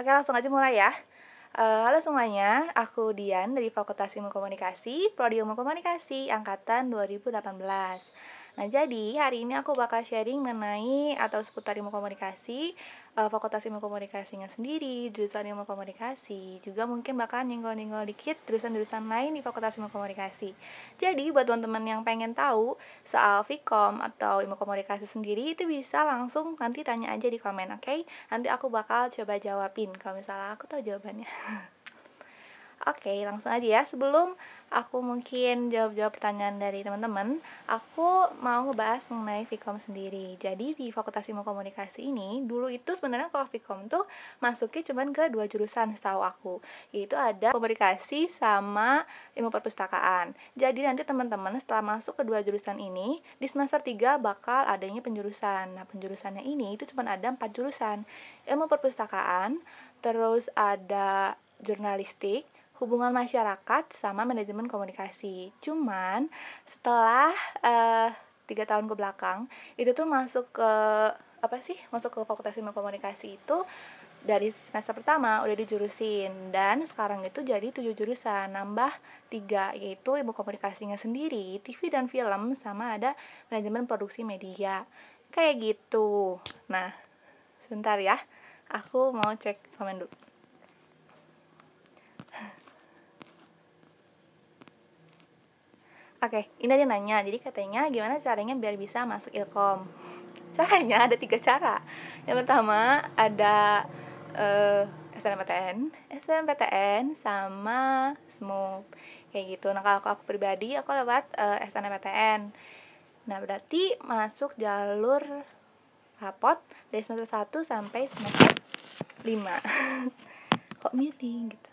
Oke, langsung aja mulai ya. Eh, halo semuanya, aku Dian dari Fakultas Ilmu Komunikasi, Prodi Ilmu Komunikasi Angkatan 2018. Nah, jadi hari ini aku bakal sharing mengenai atau seputar ilmu komunikasi uh, fakultas ilmu komunikasinya sendiri, jurusan ilmu komunikasi, juga mungkin bahkan nyenggol-nyenggol dikit jurusan-jurusan lain di fakultas ilmu komunikasi. Jadi buat teman-teman yang pengen tahu soal Vkom atau ilmu komunikasi sendiri itu bisa langsung nanti tanya aja di komen, oke? Okay? Nanti aku bakal coba jawabin kalau misalnya aku tahu jawabannya. oke, okay, langsung aja ya sebelum aku mungkin jawab-jawab pertanyaan dari teman-teman, aku mau ngebahas mengenai Vkom sendiri. Jadi di Fakultas Ilmu Komunikasi ini, dulu itu sebenarnya kalau Vkom tuh masuknya cuma ke dua jurusan setahu aku, yaitu ada komunikasi sama ilmu perpustakaan. Jadi nanti teman-teman setelah masuk ke dua jurusan ini, di semester 3 bakal adanya penjurusan. Nah, penjurusannya ini itu cuma ada empat jurusan. Ilmu perpustakaan, terus ada jurnalistik, hubungan masyarakat sama manajemen komunikasi. Cuman setelah eh, tiga tahun ke belakang itu tuh masuk ke apa sih? Masuk ke Fakultas Ilmu Komunikasi itu dari semester pertama udah dijurusin dan sekarang itu jadi tujuh jurusan nambah tiga yaitu ilmu komunikasinya sendiri TV dan film sama ada manajemen produksi media kayak gitu nah sebentar ya aku mau cek komen dulu Oke, okay, ini dia nanya, jadi katanya gimana caranya biar bisa masuk ilkom? Caranya ada tiga cara. Yang pertama ada uh, eh, SNMPTN, SNMPTN sama SMUP kayak gitu. Nah kalau aku pribadi aku lewat uh, eh, SNMPTN. Nah berarti masuk jalur rapot dari semester 1 sampai semester 5 Kok miring gitu.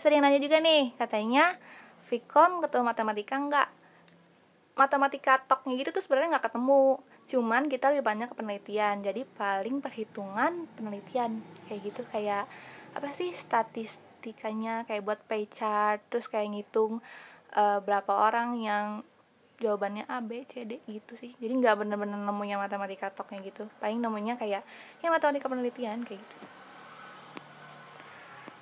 Bisa yang nanya juga nih, katanya Vkom ketemu matematika enggak matematika toknya gitu tuh sebenarnya nggak ketemu cuman kita lebih banyak ke penelitian jadi paling perhitungan penelitian kayak gitu kayak apa sih statistikanya kayak buat pay chart terus kayak ngitung e, berapa orang yang jawabannya A B C D gitu sih jadi nggak bener-bener nemunya matematika toknya gitu paling nemunya kayak ya matematika penelitian kayak gitu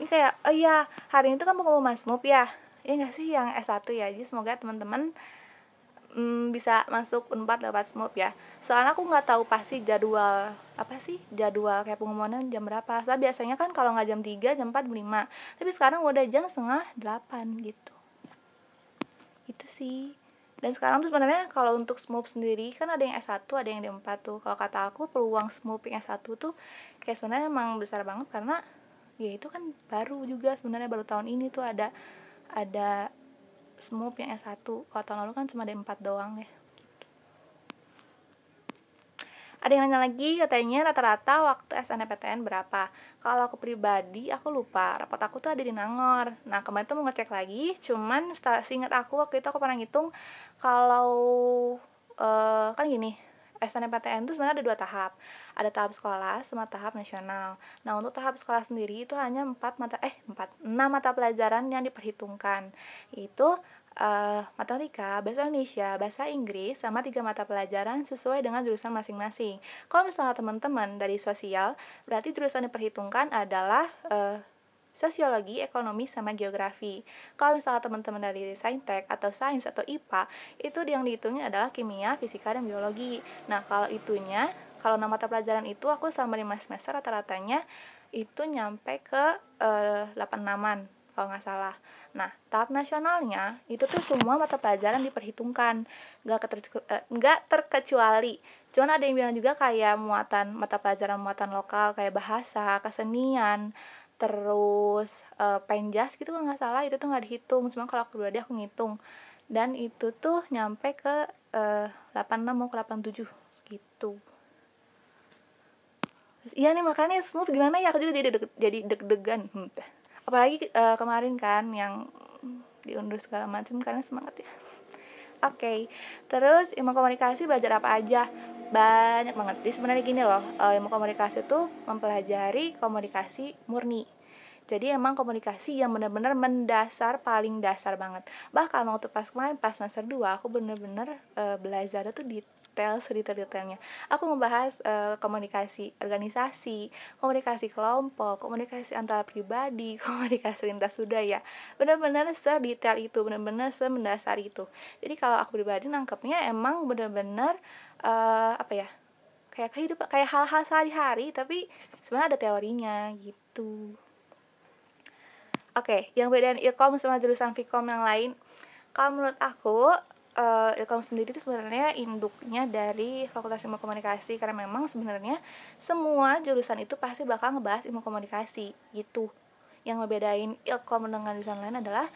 ini kayak oh iya hari itu kamu mau masuk ya ya nggak sih yang S1 ya jadi semoga teman-teman mm, bisa masuk unpad lewat smop ya soalnya aku nggak tahu pasti jadwal apa sih jadwal kayak pengumuman jam berapa soalnya biasanya kan kalau nggak jam 3 jam 4 jam 5 tapi sekarang udah jam setengah delapan gitu itu sih dan sekarang tuh sebenarnya kalau untuk smop sendiri kan ada yang S1 ada yang D4 tuh kalau kata aku peluang yang S1 tuh kayak sebenarnya emang besar banget karena ya itu kan baru juga sebenarnya baru tahun ini tuh ada ada semua yang S1 kalau tahun lalu kan cuma ada 4 doang ya ada yang nanya lagi katanya rata-rata waktu SNPTN berapa kalau aku pribadi aku lupa rapat aku tuh ada di Nangor nah kemarin tuh mau ngecek lagi cuman seingat aku waktu itu aku pernah ngitung kalau uh, kan gini SNPTN tuh sebenarnya ada dua tahap ada tahap sekolah sama tahap nasional. Nah, untuk tahap sekolah sendiri itu hanya 4 mata eh 4 6 mata pelajaran yang diperhitungkan. Itu uh, matematika, bahasa Indonesia, bahasa Inggris, sama tiga mata pelajaran sesuai dengan jurusan masing-masing. Kalau misalnya teman-teman dari sosial, berarti jurusan diperhitungkan adalah uh, sosiologi, ekonomi, sama geografi. Kalau misalnya teman-teman dari saintek atau sains atau IPA, itu yang dihitungnya adalah kimia, fisika, dan biologi. Nah, kalau itunya kalau nama mata pelajaran itu aku selama lima semester rata-ratanya itu nyampe ke eh, delapan 8 naman kalau nggak salah. Nah, tahap nasionalnya itu tuh semua mata pelajaran diperhitungkan, nggak uh, terkecuali. Cuman ada yang bilang juga kayak muatan mata pelajaran muatan lokal kayak bahasa, kesenian, terus uh, eh, penjas gitu kalau nggak salah itu tuh nggak dihitung. Cuman kalau aku berada aku ngitung dan itu tuh nyampe ke uh, 86 mau ke 87 gitu iya nih makanya smooth gimana ya aku juga jadi deg jadi deg-degan hmm, apalagi uh, kemarin kan yang diundur segala macam karena semangat ya oke okay. terus ilmu komunikasi belajar apa aja banyak banget jadi sebenarnya gini loh uh, ilmu komunikasi itu mempelajari komunikasi murni jadi emang komunikasi yang benar-benar mendasar paling dasar banget bahkan waktu pas kemarin pas semester 2 aku benar-benar uh, eh, belajar itu di detail sedetail-detailnya. Aku membahas uh, eh, komunikasi organisasi, komunikasi kelompok, komunikasi antara pribadi, komunikasi lintas budaya. Benar-benar sedetail itu, benar-benar semendasar itu. Jadi kalau aku pribadi nangkepnya emang benar-benar uh, apa ya? Kayak kehidupan kayak hal-hal sehari-hari tapi sebenarnya ada teorinya gitu. Oke, okay, yang bedain ilkom sama jurusan fikom yang lain, kalau menurut aku uh, Ilkom sendiri itu sebenarnya induknya dari Fakultas Ilmu Komunikasi karena memang sebenarnya semua jurusan itu pasti bakal ngebahas ilmu komunikasi gitu. Yang ngebedain Ilkom dengan jurusan lain adalah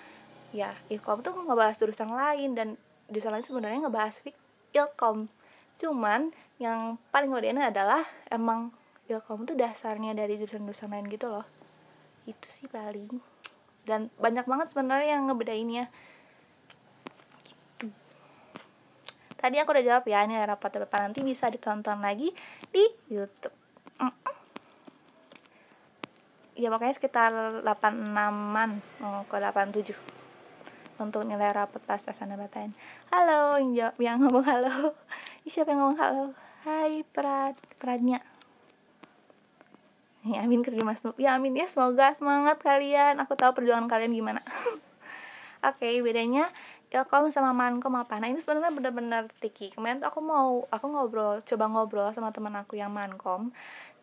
ya Ilkom tuh ngebahas jurusan lain dan jurusan lain sebenarnya ngebahas Ilkom. Cuman yang paling ngebedain adalah emang Ilkom tuh dasarnya dari jurusan-jurusan lain gitu loh. Itu sih paling dan banyak banget sebenarnya yang ngebedainnya tadi aku udah jawab ya ini rapat depan nanti bisa ditonton lagi di YouTube mm -mm. ya makanya sekitar 86an oh, ke 87 untuk nilai rapat pas batain halo yang, jawab, yang ngomong halo siapa yang ngomong halo hai Prad Pradnya Ya, amin kerja mas ya amin ya semoga semangat kalian aku tahu perjuangan kalian gimana oke okay, bedanya ilkom sama mankom apa nah ini sebenarnya benar-benar tricky kemarin tuh aku mau aku ngobrol coba ngobrol sama teman aku yang mankom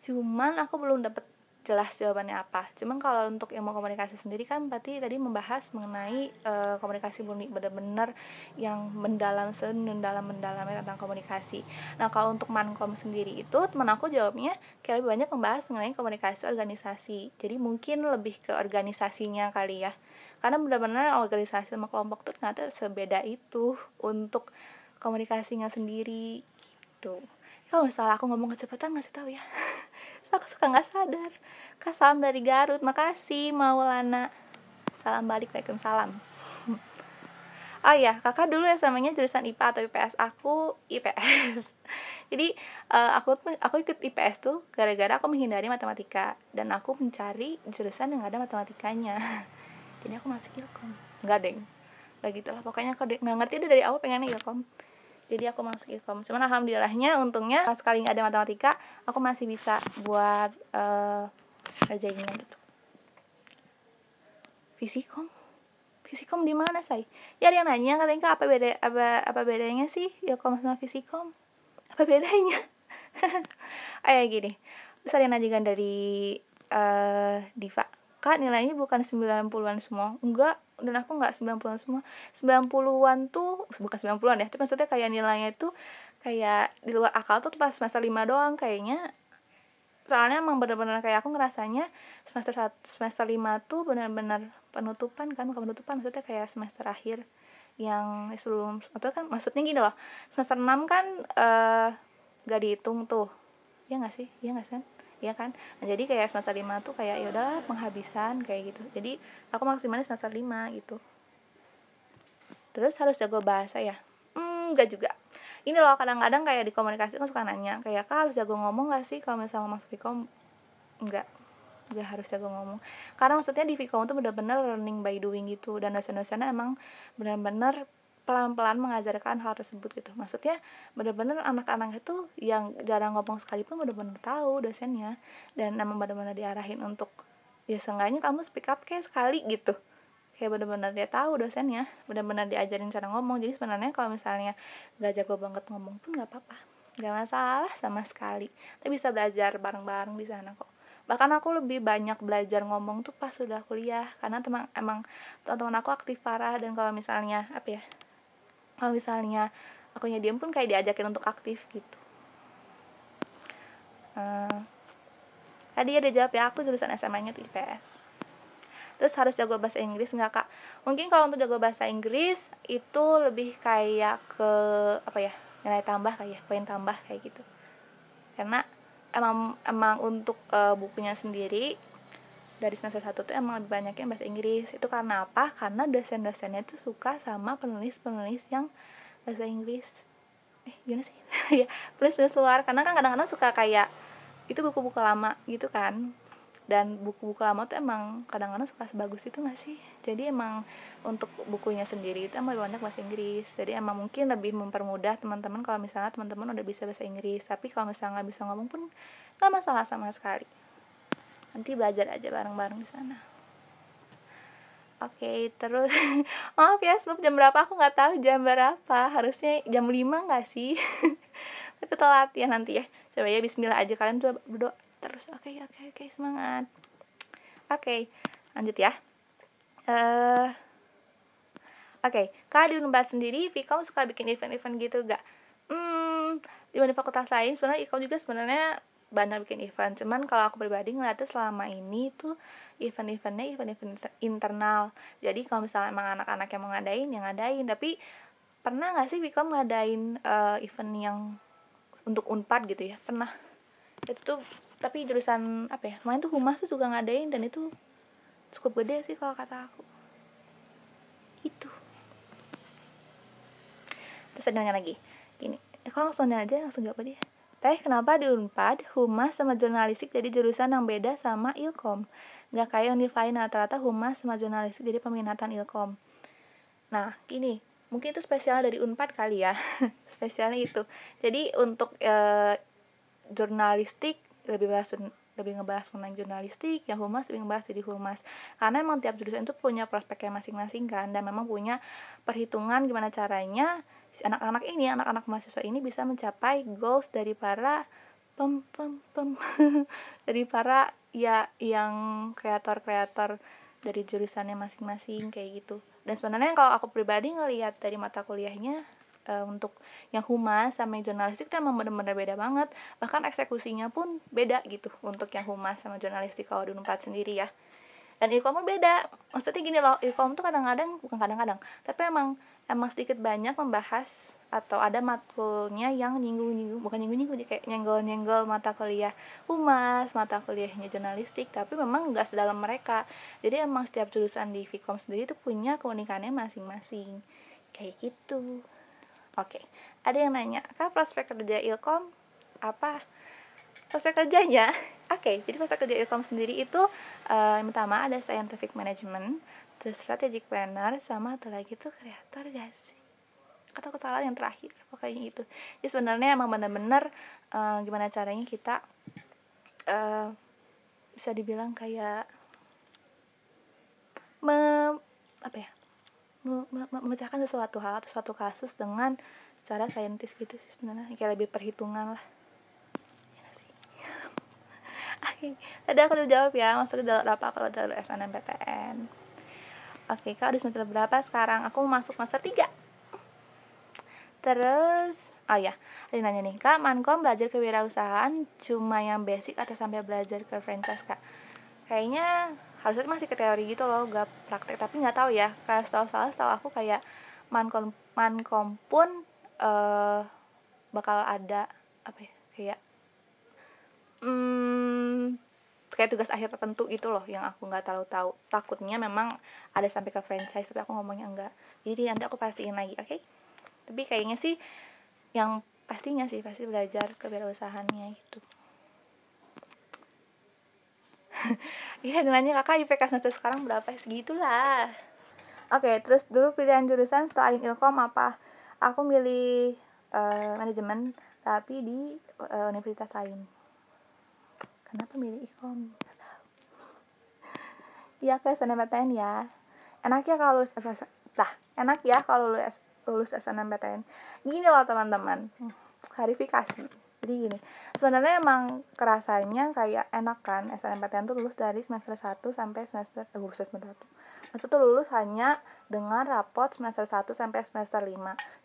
cuman aku belum dapet jelas jawabannya apa. Cuman kalau untuk yang mau komunikasi sendiri kan berarti tadi membahas mengenai uh, komunikasi bumi benar-benar yang mendalam mendalam mendalamnya tentang komunikasi. Nah kalau untuk mankom sendiri itu teman aku jawabnya kayak lebih banyak membahas mengenai komunikasi organisasi. Jadi mungkin lebih ke organisasinya kali ya karena benar-benar organisasi sama kelompok tuh ternyata sebeda itu untuk komunikasinya sendiri gitu kalau misalnya aku ngomong kecepatan ngasih tahu ya so, aku suka nggak sadar kak salam dari Garut makasih Maulana salam balik Waalaikumsalam oh ya kakak dulu ya samanya jurusan IPA atau IPS aku IPS jadi uh, aku aku ikut IPS tuh gara-gara aku menghindari matematika dan aku mencari jurusan yang ada matematikanya jadi aku masuk ilkom nggak deng gitu lah gitulah pokoknya aku nggak ngerti udah dari awal pengennya ilkom jadi aku masuk ilkom cuman alhamdulillahnya untungnya sekali ada matematika aku masih bisa buat uh, eh, kerjanya gitu fisikom fisikom di mana say ya ada yang nanya katanya kak apa beda apa apa bedanya sih ilkom sama fisikom apa bedanya ayah gini terus ada nanya juga dari uh, diva kak nilainya bukan 90-an semua enggak dan aku enggak 90-an semua 90-an tuh bukan 90-an ya tapi maksudnya kayak nilainya itu kayak di luar akal tuh pas semester 5 doang kayaknya soalnya emang bener-bener kayak aku ngerasanya semester satu, semester lima tuh bener-bener penutupan kan bukan penutupan maksudnya kayak semester akhir yang sebelum atau kan maksudnya gini loh semester 6 kan uh, eh, gak dihitung tuh ya nggak sih ya nggak sih ya kan nah, jadi kayak semester lima tuh kayak ya udah penghabisan kayak gitu jadi aku maksimalnya semester lima gitu terus harus jago bahasa ya hmm nggak juga ini loh kadang-kadang kayak di komunikasi kan suka nanya kayak kak harus jago ngomong gak sih kalau misalnya masuk Vkom nggak nggak harus jago ngomong karena maksudnya di Vkom tuh bener-bener learning by doing gitu dan dosen-dosennya emang bener-bener pelan-pelan mengajarkan hal tersebut gitu maksudnya benar-benar anak-anak itu yang jarang ngomong sekalipun bener-bener tahu dosennya dan emang benar-benar diarahin untuk ya seenggaknya kamu speak up kayak sekali gitu kayak benar-benar dia tahu dosennya benar-benar diajarin cara ngomong jadi sebenarnya kalau misalnya gak jago banget ngomong pun nggak apa-apa nggak masalah sama sekali tapi bisa belajar bareng-bareng di sana kok bahkan aku lebih banyak belajar ngomong tuh pas sudah kuliah karena teman emang teman-teman aku aktif parah dan kalau misalnya apa ya kalau misalnya akunya diem pun kayak diajakin untuk aktif gitu uh, tadi ada jawab ya aku jurusan SMA-nya tuh IPS terus harus jago bahasa Inggris nggak kak mungkin kalau untuk jago bahasa Inggris itu lebih kayak ke apa ya nilai tambah kayak poin tambah kayak gitu karena emang emang untuk uh, bukunya sendiri dari semester 1 tuh emang lebih banyaknya bahasa Inggris itu karena apa karena dosen-dosennya tuh suka sama penulis-penulis yang bahasa Inggris eh gimana sih ya penulis-penulis luar karena kan kadang-kadang suka kayak itu buku-buku lama gitu kan dan buku-buku lama tuh emang kadang-kadang suka sebagus itu gak sih jadi emang untuk bukunya sendiri itu emang lebih banyak bahasa Inggris jadi emang mungkin lebih mempermudah teman-teman kalau misalnya teman-teman udah bisa bahasa Inggris tapi kalau misalnya nggak bisa ngomong pun nggak masalah sama sekali nanti belajar aja bareng-bareng di sana oke okay, terus maaf ya sebab jam berapa aku nggak tahu jam berapa harusnya jam 5 nggak sih tapi telat ya nanti ya coba ya Bismillah aja kalian coba berdoa terus oke okay, oke okay, oke okay, semangat oke okay, lanjut ya uh, Oke, okay. kalau di Vika sendiri, Vika suka bikin event-event gitu gak? Hmm, dibanding fakultas lain, sebenarnya Vkom juga sebenarnya banyak bikin event cuman kalau aku pribadi ngeliatnya selama ini tuh event-eventnya event-event internal jadi kalau misalnya emang anak-anak yang mau ngadain yang ngadain tapi pernah nggak sih Vicom ngadain uh, event yang untuk unpad gitu ya pernah itu tuh tapi jurusan apa ya kemarin tuh humas tuh juga ngadain dan itu cukup gede sih kalau kata aku itu terus ada lagi gini ya kalau langsung aja langsung jawab aja ya. Teh, kenapa di Unpad, humas sama jurnalistik jadi jurusan yang beda sama Ilkom? nggak kayak yang lain, rata-rata humas sama jurnalistik jadi peminatan Ilkom. Nah, gini, mungkin itu spesial dari Unpad kali ya. Spesialnya itu. Jadi untuk e, jurnalistik lebih bahas lebih ngebahas mengenai jurnalistik, ya humas lebih ngebahas jadi humas. Karena emang tiap jurusan itu punya prospeknya masing-masing kan, dan memang punya perhitungan gimana caranya anak-anak ini anak-anak mahasiswa ini bisa mencapai goals dari para pem pem pem dari para ya yang kreator-kreator dari jurusannya masing-masing kayak gitu dan sebenarnya kalau aku pribadi ngelihat dari mata kuliahnya uh, untuk yang humas sama yang jurnalistik itu emang benar-benar beda banget bahkan eksekusinya pun beda gitu untuk yang humas sama jurnalistik kalau di Unpad sendiri ya dan ilkom beda maksudnya gini loh ilkom tuh kadang-kadang bukan kadang-kadang tapi emang emang sedikit banyak membahas atau ada matkulnya yang nyinggung-nyinggung bukan nyinggung-nyinggung ya, kayak nyenggol-nyenggol mata kuliah humas mata kuliahnya jurnalistik tapi memang nggak sedalam mereka jadi emang setiap jurusan di Vkom sendiri itu punya keunikannya masing-masing kayak gitu oke ada yang nanya kak prospek kerja ilkom apa prospek kerjanya oke jadi prospek kerja ilkom sendiri itu uh, yang pertama ada scientific management terus strategic planner sama satu lagi tuh kreator gak sih atau salah yang terakhir pokoknya itu jadi sebenarnya emang bener-bener uh, gimana caranya kita uh, bisa dibilang kayak me, apa ya me, memecahkan sesuatu hal atau suatu kasus dengan cara saintis gitu sih sebenarnya kayak lebih perhitungan lah ada iya sih aku udah jawab ya, masuk ke dalam apa kalau dalam SNMPTN. Oke, kak udah semester berapa sekarang? Aku masuk semester 3 Terus, oh ya, ada nanya nih, Kak, Mankom belajar kewirausahaan cuma yang basic atau sampai belajar ke franchise, Kak? Kayaknya harusnya masih ke teori gitu loh, gak praktek, tapi nggak tahu ya. Kayak setahu salah, setahu aku kayak Mankom, Mankom pun uh, bakal ada, apa ya, kayak hmm, kayak tugas akhir tertentu gitu loh yang aku nggak terlalu tahu takutnya memang ada sampai ke franchise tapi aku ngomongnya enggak jadi nanti aku pastiin lagi oke okay? tapi kayaknya sih yang pastinya sih pasti belajar kewirausahaannya gitu Iya nanya kakak IPK semester sekarang berapa segitulah Oke okay, terus dulu pilihan jurusan selain ilkom apa? Aku milih uh, manajemen tapi di uh, universitas lain kenapa milih ikom iya ke SNMPTN ya enak ya kalau lulus SS lah enak ya kalau lulus lulus SNMPTN gini loh teman-teman klarifikasi jadi gini sebenarnya emang kerasanya kayak enak kan SNMPTN tuh lulus dari semester 1 sampai semester eh, lulus semester 1 maksud tuh lulus hanya dengan rapot semester 1 sampai semester 5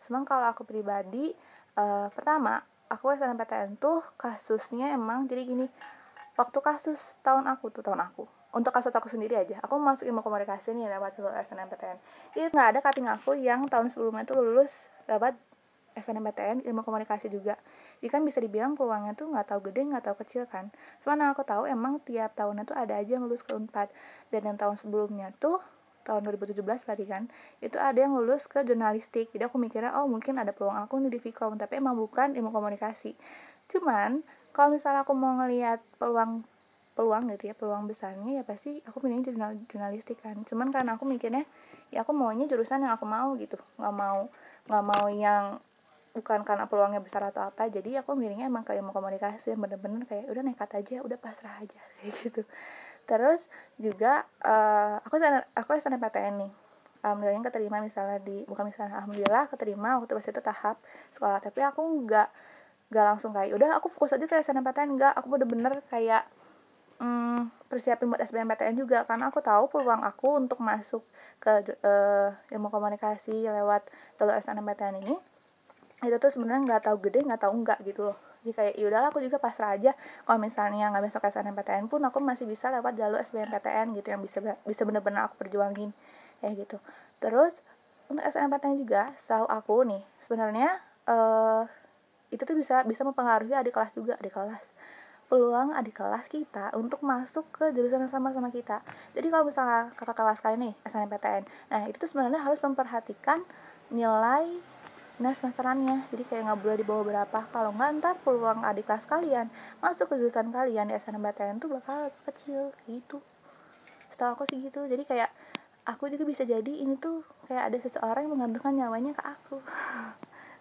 cuman kalau aku pribadi eh, pertama aku SNMPTN tuh kasusnya emang jadi gini waktu kasus tahun aku tuh tahun aku untuk kasus aku sendiri aja aku masuk ilmu komunikasi nih lewat jalur SNMPTN itu nggak ada kating aku yang tahun sebelumnya tuh lulus lewat SNMPTN ilmu komunikasi juga jadi kan bisa dibilang peluangnya tuh nggak tahu gede nggak tahu kecil kan cuma yang aku tahu emang tiap tahunnya tuh ada aja yang lulus ke unpad dan yang tahun sebelumnya tuh tahun 2017 berarti kan itu ada yang lulus ke jurnalistik jadi aku mikirnya oh mungkin ada peluang aku nih di Vkom tapi emang bukan ilmu komunikasi cuman kalau misalnya aku mau ngelihat peluang peluang gitu ya peluang besarnya ya pasti aku pilih jurnal jurnalistik kan cuman karena aku mikirnya ya aku maunya jurusan yang aku mau gitu nggak mau nggak mau yang bukan karena peluangnya besar atau apa jadi aku miringnya emang kayak mau komunikasi yang bener-bener kayak udah nekat aja udah pasrah aja kayak gitu terus juga uh, aku sana, aku PTN nih alhamdulillah keterima misalnya di bukan misalnya alhamdulillah keterima waktu pas itu tahap sekolah tapi aku nggak gak langsung kayak udah aku fokus aja ke SNMPTN enggak aku udah bener kayak hmm, persiapin buat SBMPTN juga karena aku tahu peluang aku untuk masuk ke uh, ilmu komunikasi lewat jalur SNMPTN ini itu tuh sebenarnya nggak tahu gede nggak tahu enggak gitu loh jadi kayak yaudah aku juga pasrah aja kalau misalnya nggak besok SNMPTN pun aku masih bisa lewat jalur SBMPTN gitu yang bisa bisa bener-bener aku perjuangin kayak gitu terus untuk SNMPTN juga tahu aku nih sebenarnya uh, itu tuh bisa bisa mempengaruhi adik kelas juga adik kelas peluang adik kelas kita untuk masuk ke jurusan yang sama sama kita. Jadi kalau misalnya kakak kelas kalian nih SNMPTN, nah itu tuh sebenarnya harus memperhatikan nilai nah semesterannya jadi kayak nggak boleh di bawah berapa kalau nggak ntar peluang adik kelas kalian masuk ke jurusan kalian di SNMPTN tuh bakal kecil gitu setahu aku sih gitu jadi kayak aku juga bisa jadi ini tuh kayak ada seseorang yang menggantungkan nyawanya ke aku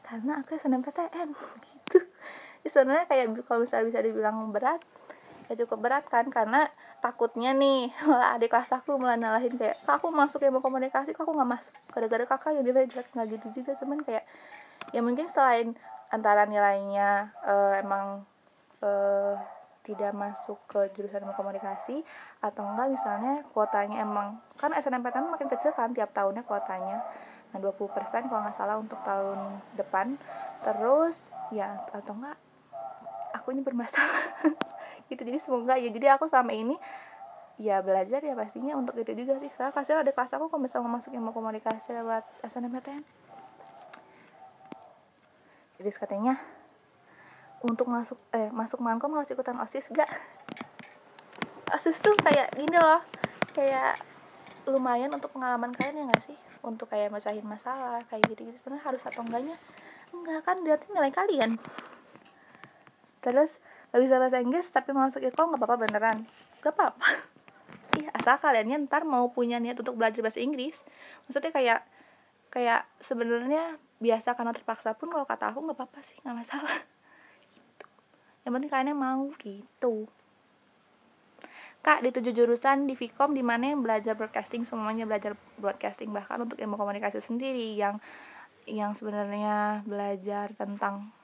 karena aku SNMPTN gitu sebenarnya kayak kalau misalnya bisa dibilang berat ya cukup berat kan karena takutnya nih malah adik kelas aku malah nyalahin kayak kak aku masuk ya, mau komunikasi kok aku nggak masuk gara-gara kakak yang nilai jelek nggak gitu juga cuman kayak ya mungkin selain antara nilainya uh, emang uh, tidak masuk ke jurusan komunikasi atau enggak misalnya kuotanya emang kan SNMPTN makin kecil kan tiap tahunnya kuotanya nah 20% kalau nggak salah untuk tahun depan terus ya atau enggak ini bermasalah gitu jadi semoga ya jadi aku sama ini ya belajar ya pastinya untuk itu juga sih karena kasih ada kelas aku kok misalnya masuk yang mau komunikasi lewat SNMPTN jadi katanya untuk masuk eh masuk mankom harus ikutan osis gak osis tuh kayak gini loh kayak lumayan untuk pengalaman kalian ya nggak sih untuk kayak masahin masalah kayak gitu gitu sebenarnya harus atau enggaknya enggak kan berarti nilai kalian terus gak bisa bahasa Inggris tapi masuk ilkom nggak apa-apa beneran nggak apa-apa iya asal kaliannya ntar mau punya niat untuk belajar bahasa Inggris maksudnya kayak kayak sebenarnya biasa karena terpaksa pun kalau kata aku nggak apa-apa sih nggak masalah gitu. yang penting kalian yang mau gitu kak di tujuh jurusan di Vkom di mana yang belajar broadcasting semuanya belajar broadcasting bahkan untuk ilmu komunikasi sendiri yang yang sebenarnya belajar tentang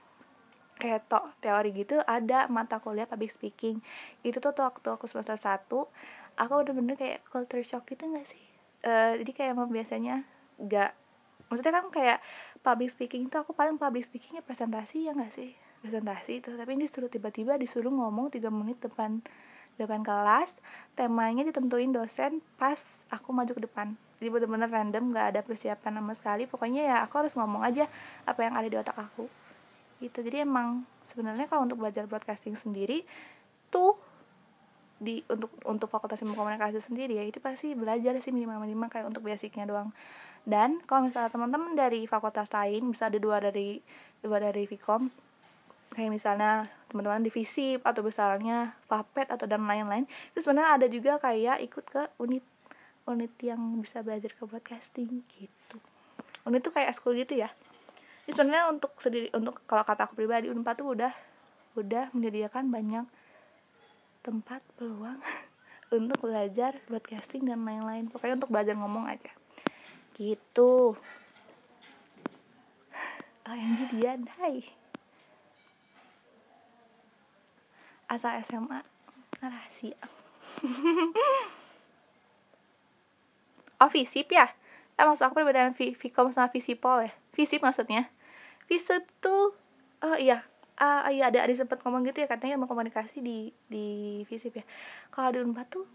kayak teori gitu ada mata kuliah public speaking itu tuh waktu aku semester 1 aku udah bener kayak culture shock gitu gak sih uh, jadi kayak emang biasanya gak maksudnya kan kayak public speaking itu aku paling public speakingnya presentasi ya gak sih presentasi itu tapi ini disuruh tiba-tiba disuruh ngomong 3 menit depan depan kelas temanya ditentuin dosen pas aku maju ke depan jadi bener-bener random gak ada persiapan sama sekali pokoknya ya aku harus ngomong aja apa yang ada di otak aku gitu jadi emang sebenarnya kalau untuk belajar broadcasting sendiri tuh di untuk untuk fakultas ilmu komunikasi sendiri ya itu pasti belajar sih minimal minimal kayak untuk basicnya doang dan kalau misalnya teman-teman dari fakultas lain bisa ada dua dari dua dari Vkom kayak misalnya teman-teman divisi atau misalnya FAPET atau dan lain-lain itu sebenarnya ada juga kayak ikut ke unit unit yang bisa belajar ke broadcasting gitu unit tuh kayak school gitu ya jadi sebenarnya untuk sendiri untuk kalau kata aku pribadi unpad tuh udah udah menyediakan banyak tempat peluang untuk belajar broadcasting dan lain-lain pokoknya untuk belajar ngomong aja gitu OMG Dian, hai asal SMA rahasia oh visip ya eh maksud aku perbedaan Vkom sama visipol ya visip maksudnya visip tuh oh iya ah, ah iya ada ada sempat ngomong gitu ya katanya mau komunikasi di di visip ya kalau di unpad tuh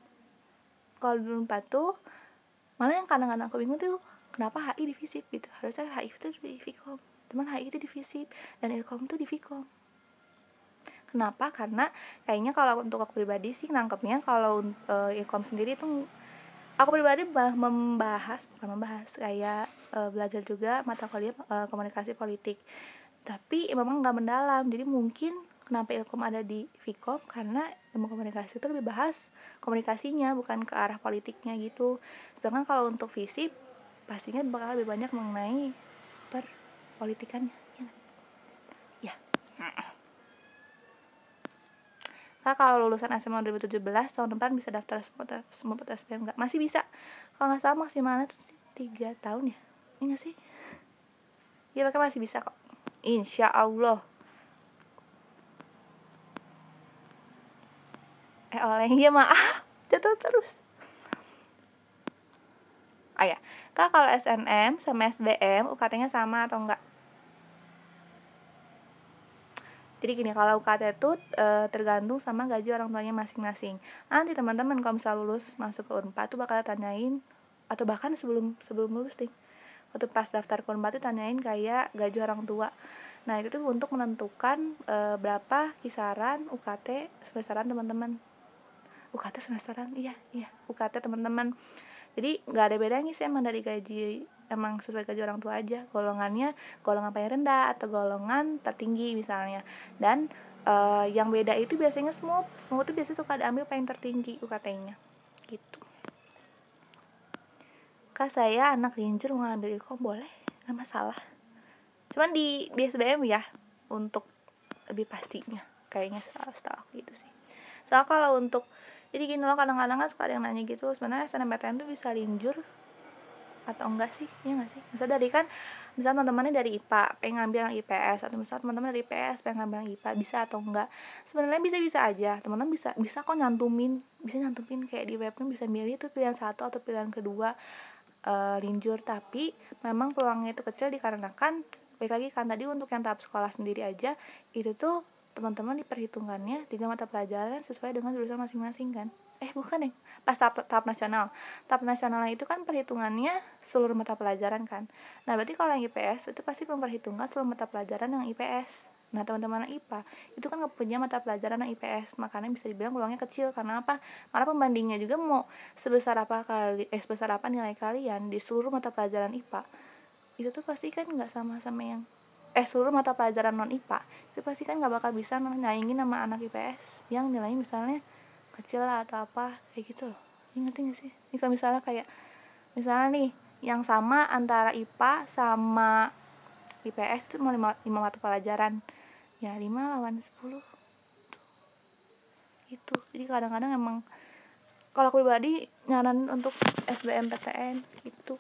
kalau di unpad tuh malah yang kadang-kadang aku bingung tuh kenapa HI di visip gitu harusnya HI itu di Vkom teman HI itu di visip dan ilkom tuh di Vkom Kenapa? Karena kayaknya kalau untuk aku pribadi sih nangkepnya kalau uh, eh, ilkom sendiri itu aku pribadi membahas bukan membahas kayak uh, belajar juga mata kuliah uh, komunikasi politik. Tapi memang nggak mendalam. Jadi mungkin kenapa ilkom ada di Vkom karena ilmu komunikasi itu lebih bahas komunikasinya bukan ke arah politiknya gitu. Sedangkan kalau untuk FISIP pastinya bakal lebih banyak mengenai perpolitikannya. Iya. Ya. ya. Kak kalau lulusan SMA 2017 tahun depan bisa daftar semua Smumput SPM nggak? Masih bisa. Kalau nggak salah maksimalnya tuh tiga tahun ya. Ini iya sih? Ya pakai masih bisa kok. Insya Allah. Eh oleh ya maaf jatuh terus. ayah ya. Kak kalau SNM sama SBM UKT-nya sama atau enggak? jadi gini kalau UKT itu e, eh, tergantung sama gaji orang tuanya masing-masing nanti teman-teman kalau misal lulus masuk ke unpad tuh bakal tanyain atau bahkan sebelum sebelum lulus nih waktu pas daftar ke unpad tuh tanyain kayak gaji orang tua nah itu tuh untuk menentukan e, berapa kisaran UKT semesteran teman-teman UKT semesteran iya iya UKT teman-teman jadi nggak ada bedanya sih emang dari gaji emang sesuai gaji orang tua aja golongannya golongan paling rendah atau golongan tertinggi misalnya dan uh, yang beda itu biasanya smooth smooth itu biasanya suka diambil paling tertinggi UKT-nya gitu kak saya anak linjur mau ambil ilkom boleh nggak masalah cuman di di SBM ya untuk lebih pastinya kayaknya setahu setahu gitu sih soal kalau untuk jadi gini loh kadang-kadang kan suka ada yang nanya gitu sebenarnya SNMPTN tuh bisa linjur atau enggak sih ya enggak sih misal dari kan misal teman-temannya dari IPA pengen ngambil yang IPS atau misal teman-teman dari IPS pengen ngambil yang IPA bisa atau enggak sebenarnya bisa bisa aja teman-teman bisa bisa kok nyantumin bisa nyantumin kayak di webnya bisa milih itu pilihan satu atau pilihan kedua e, linjur tapi memang peluangnya itu kecil dikarenakan baik lagi kan tadi untuk yang tahap sekolah sendiri aja itu tuh teman-teman di perhitungannya tiga mata pelajaran sesuai dengan jurusan masing-masing kan eh bukan deh pas tahap, tahap nasional tahap nasional itu kan perhitungannya seluruh mata pelajaran kan nah berarti kalau yang IPS itu pasti memperhitungkan seluruh mata pelajaran yang IPS nah teman-teman IPA itu kan nggak punya mata pelajaran yang IPS makanya bisa dibilang peluangnya kecil karena apa karena pembandingnya juga mau sebesar apa kali eh sebesar apa nilai kalian di seluruh mata pelajaran IPA itu tuh pasti kan nggak sama sama yang eh seluruh mata pelajaran non IPA itu pasti kan nggak bakal bisa nyaingin sama anak IPS yang nilainya misalnya kecil lah atau apa kayak gitu loh inget gak sih ini kalau misalnya kayak misalnya nih yang sama antara IPA sama IPS itu mau lima, lima mata pelajaran ya lima lawan sepuluh itu jadi kadang-kadang emang kalau aku pribadi nyaran untuk SBMPTN itu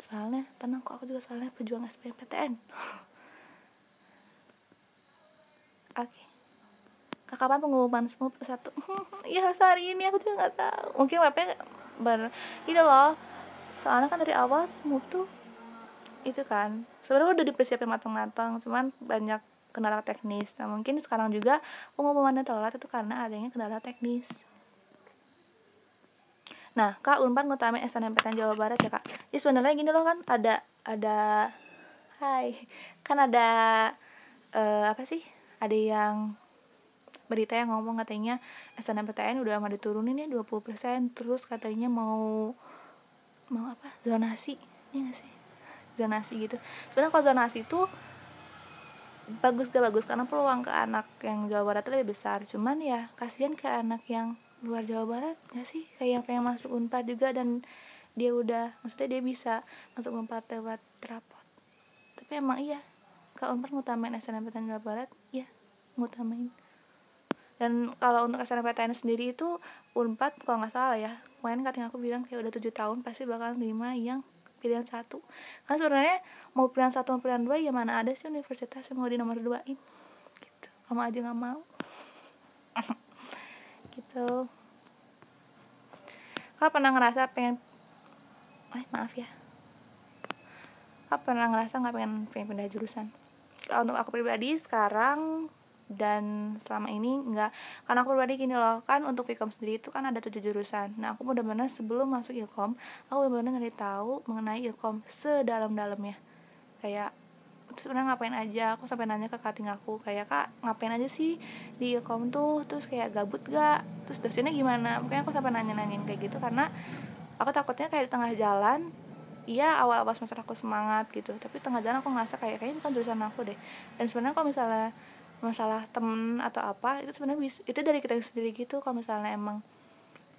soalnya tenang kok aku juga soalnya pejuang SBMPTN oke okay. kapan pengumuman semua persatu? ya harus hari ini aku juga nggak tahu mungkin WP ber gitu loh soalnya kan dari awal semua tuh itu kan sebenarnya udah dipersiapin matang-matang cuman banyak kendala teknis nah mungkin sekarang juga pengumumannya telat itu karena adanya kendala teknis nah kak Unpan ngutamain SNMPTN Jawa Barat ya kak jadi ya, sebenarnya gini loh kan ada ada hai kan ada uh, apa sih ada yang berita yang ngomong katanya SNMPTN udah mau diturunin ya 20% terus katanya mau mau apa zonasi ini iya gak sih zonasi gitu sebenarnya kalau zonasi itu bagus gak bagus karena peluang ke anak yang Jawa Barat lebih besar cuman ya kasihan ke anak yang luar Jawa Barat gak sih kayak yang pengen masuk unpad juga dan dia udah maksudnya dia bisa masuk unpad lewat terapot tapi emang iya Kak Unpar ngutamain SNMPTN Jawa Barat ya ngutamain dan kalau untuk SNMPTN sendiri itu Unpad kalau nggak salah ya kemarin katanya aku bilang kayak udah tujuh tahun pasti bakal lima yang pilihan satu karena sebenarnya mau pilihan satu mau pilihan dua ya mana ada sih universitas yang mau di nomor duain gitu kamu aja nggak mau gitu kau pernah ngerasa pengen eh maaf ya kau pernah ngerasa nggak pengen pengen pindah jurusan untuk aku pribadi sekarang dan selama ini enggak karena aku pribadi gini loh kan untuk ilkom sendiri itu kan ada tujuh jurusan nah aku benar-benar sebelum masuk Ilkom aku benar-benar ngerti tahu mengenai Ilkom sedalam-dalamnya kayak terus sebenarnya ngapain aja aku sampai nanya ke kating aku kayak kak ngapain aja sih di Ilkom tuh terus kayak gabut gak terus dosennya gimana mungkin aku sampai nanya-nanyain kayak gitu karena aku takutnya kayak di tengah jalan iya awal-awal semester aku semangat gitu tapi tengah jalan aku ngerasa kayak kayaknya bukan jurusan aku deh dan sebenarnya kalau misalnya masalah temen atau apa itu sebenarnya bisa itu dari kita sendiri gitu kalau misalnya emang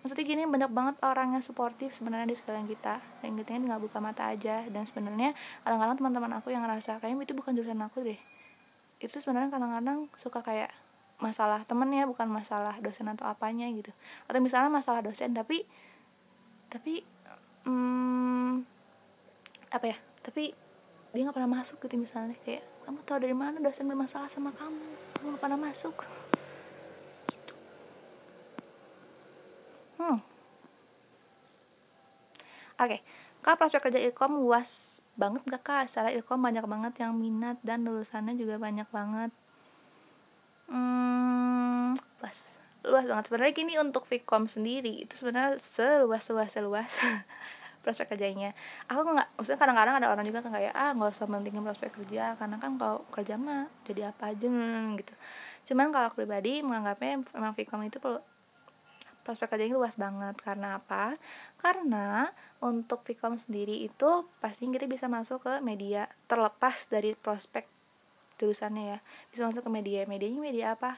maksudnya gini banyak banget orang yang suportif sebenarnya di sekeliling kita yang gitu nggak buka mata aja dan sebenarnya kadang-kadang teman-teman aku yang ngerasa kayaknya itu bukan jurusan aku deh itu sebenarnya kadang-kadang suka kayak masalah temennya bukan masalah dosen atau apanya gitu atau misalnya masalah dosen tapi tapi hmm, apa ya tapi dia nggak pernah masuk gitu misalnya kayak kamu tahu dari mana dosen bermasalah sama kamu kamu nggak pernah masuk gitu hmm oke okay. kak prospek kerja ilkom luas banget gak kak secara ilkom banyak banget yang minat dan lulusannya juga banyak banget hmm luas luas banget sebenarnya gini untuk Vcom sendiri itu sebenarnya seluas seluas seluas prospek kerjanya aku nggak maksudnya kadang-kadang ada orang juga kan kayak ah nggak usah mementingin prospek kerja karena kan kalau kerja mah jadi apa aja hmm, gitu cuman kalau aku pribadi menganggapnya emang Vcom itu perlu prospek kerjanya luas banget karena apa? Karena untuk Vcom sendiri itu pasti kita bisa masuk ke media terlepas dari prospek jurusannya ya bisa masuk ke media medianya media apa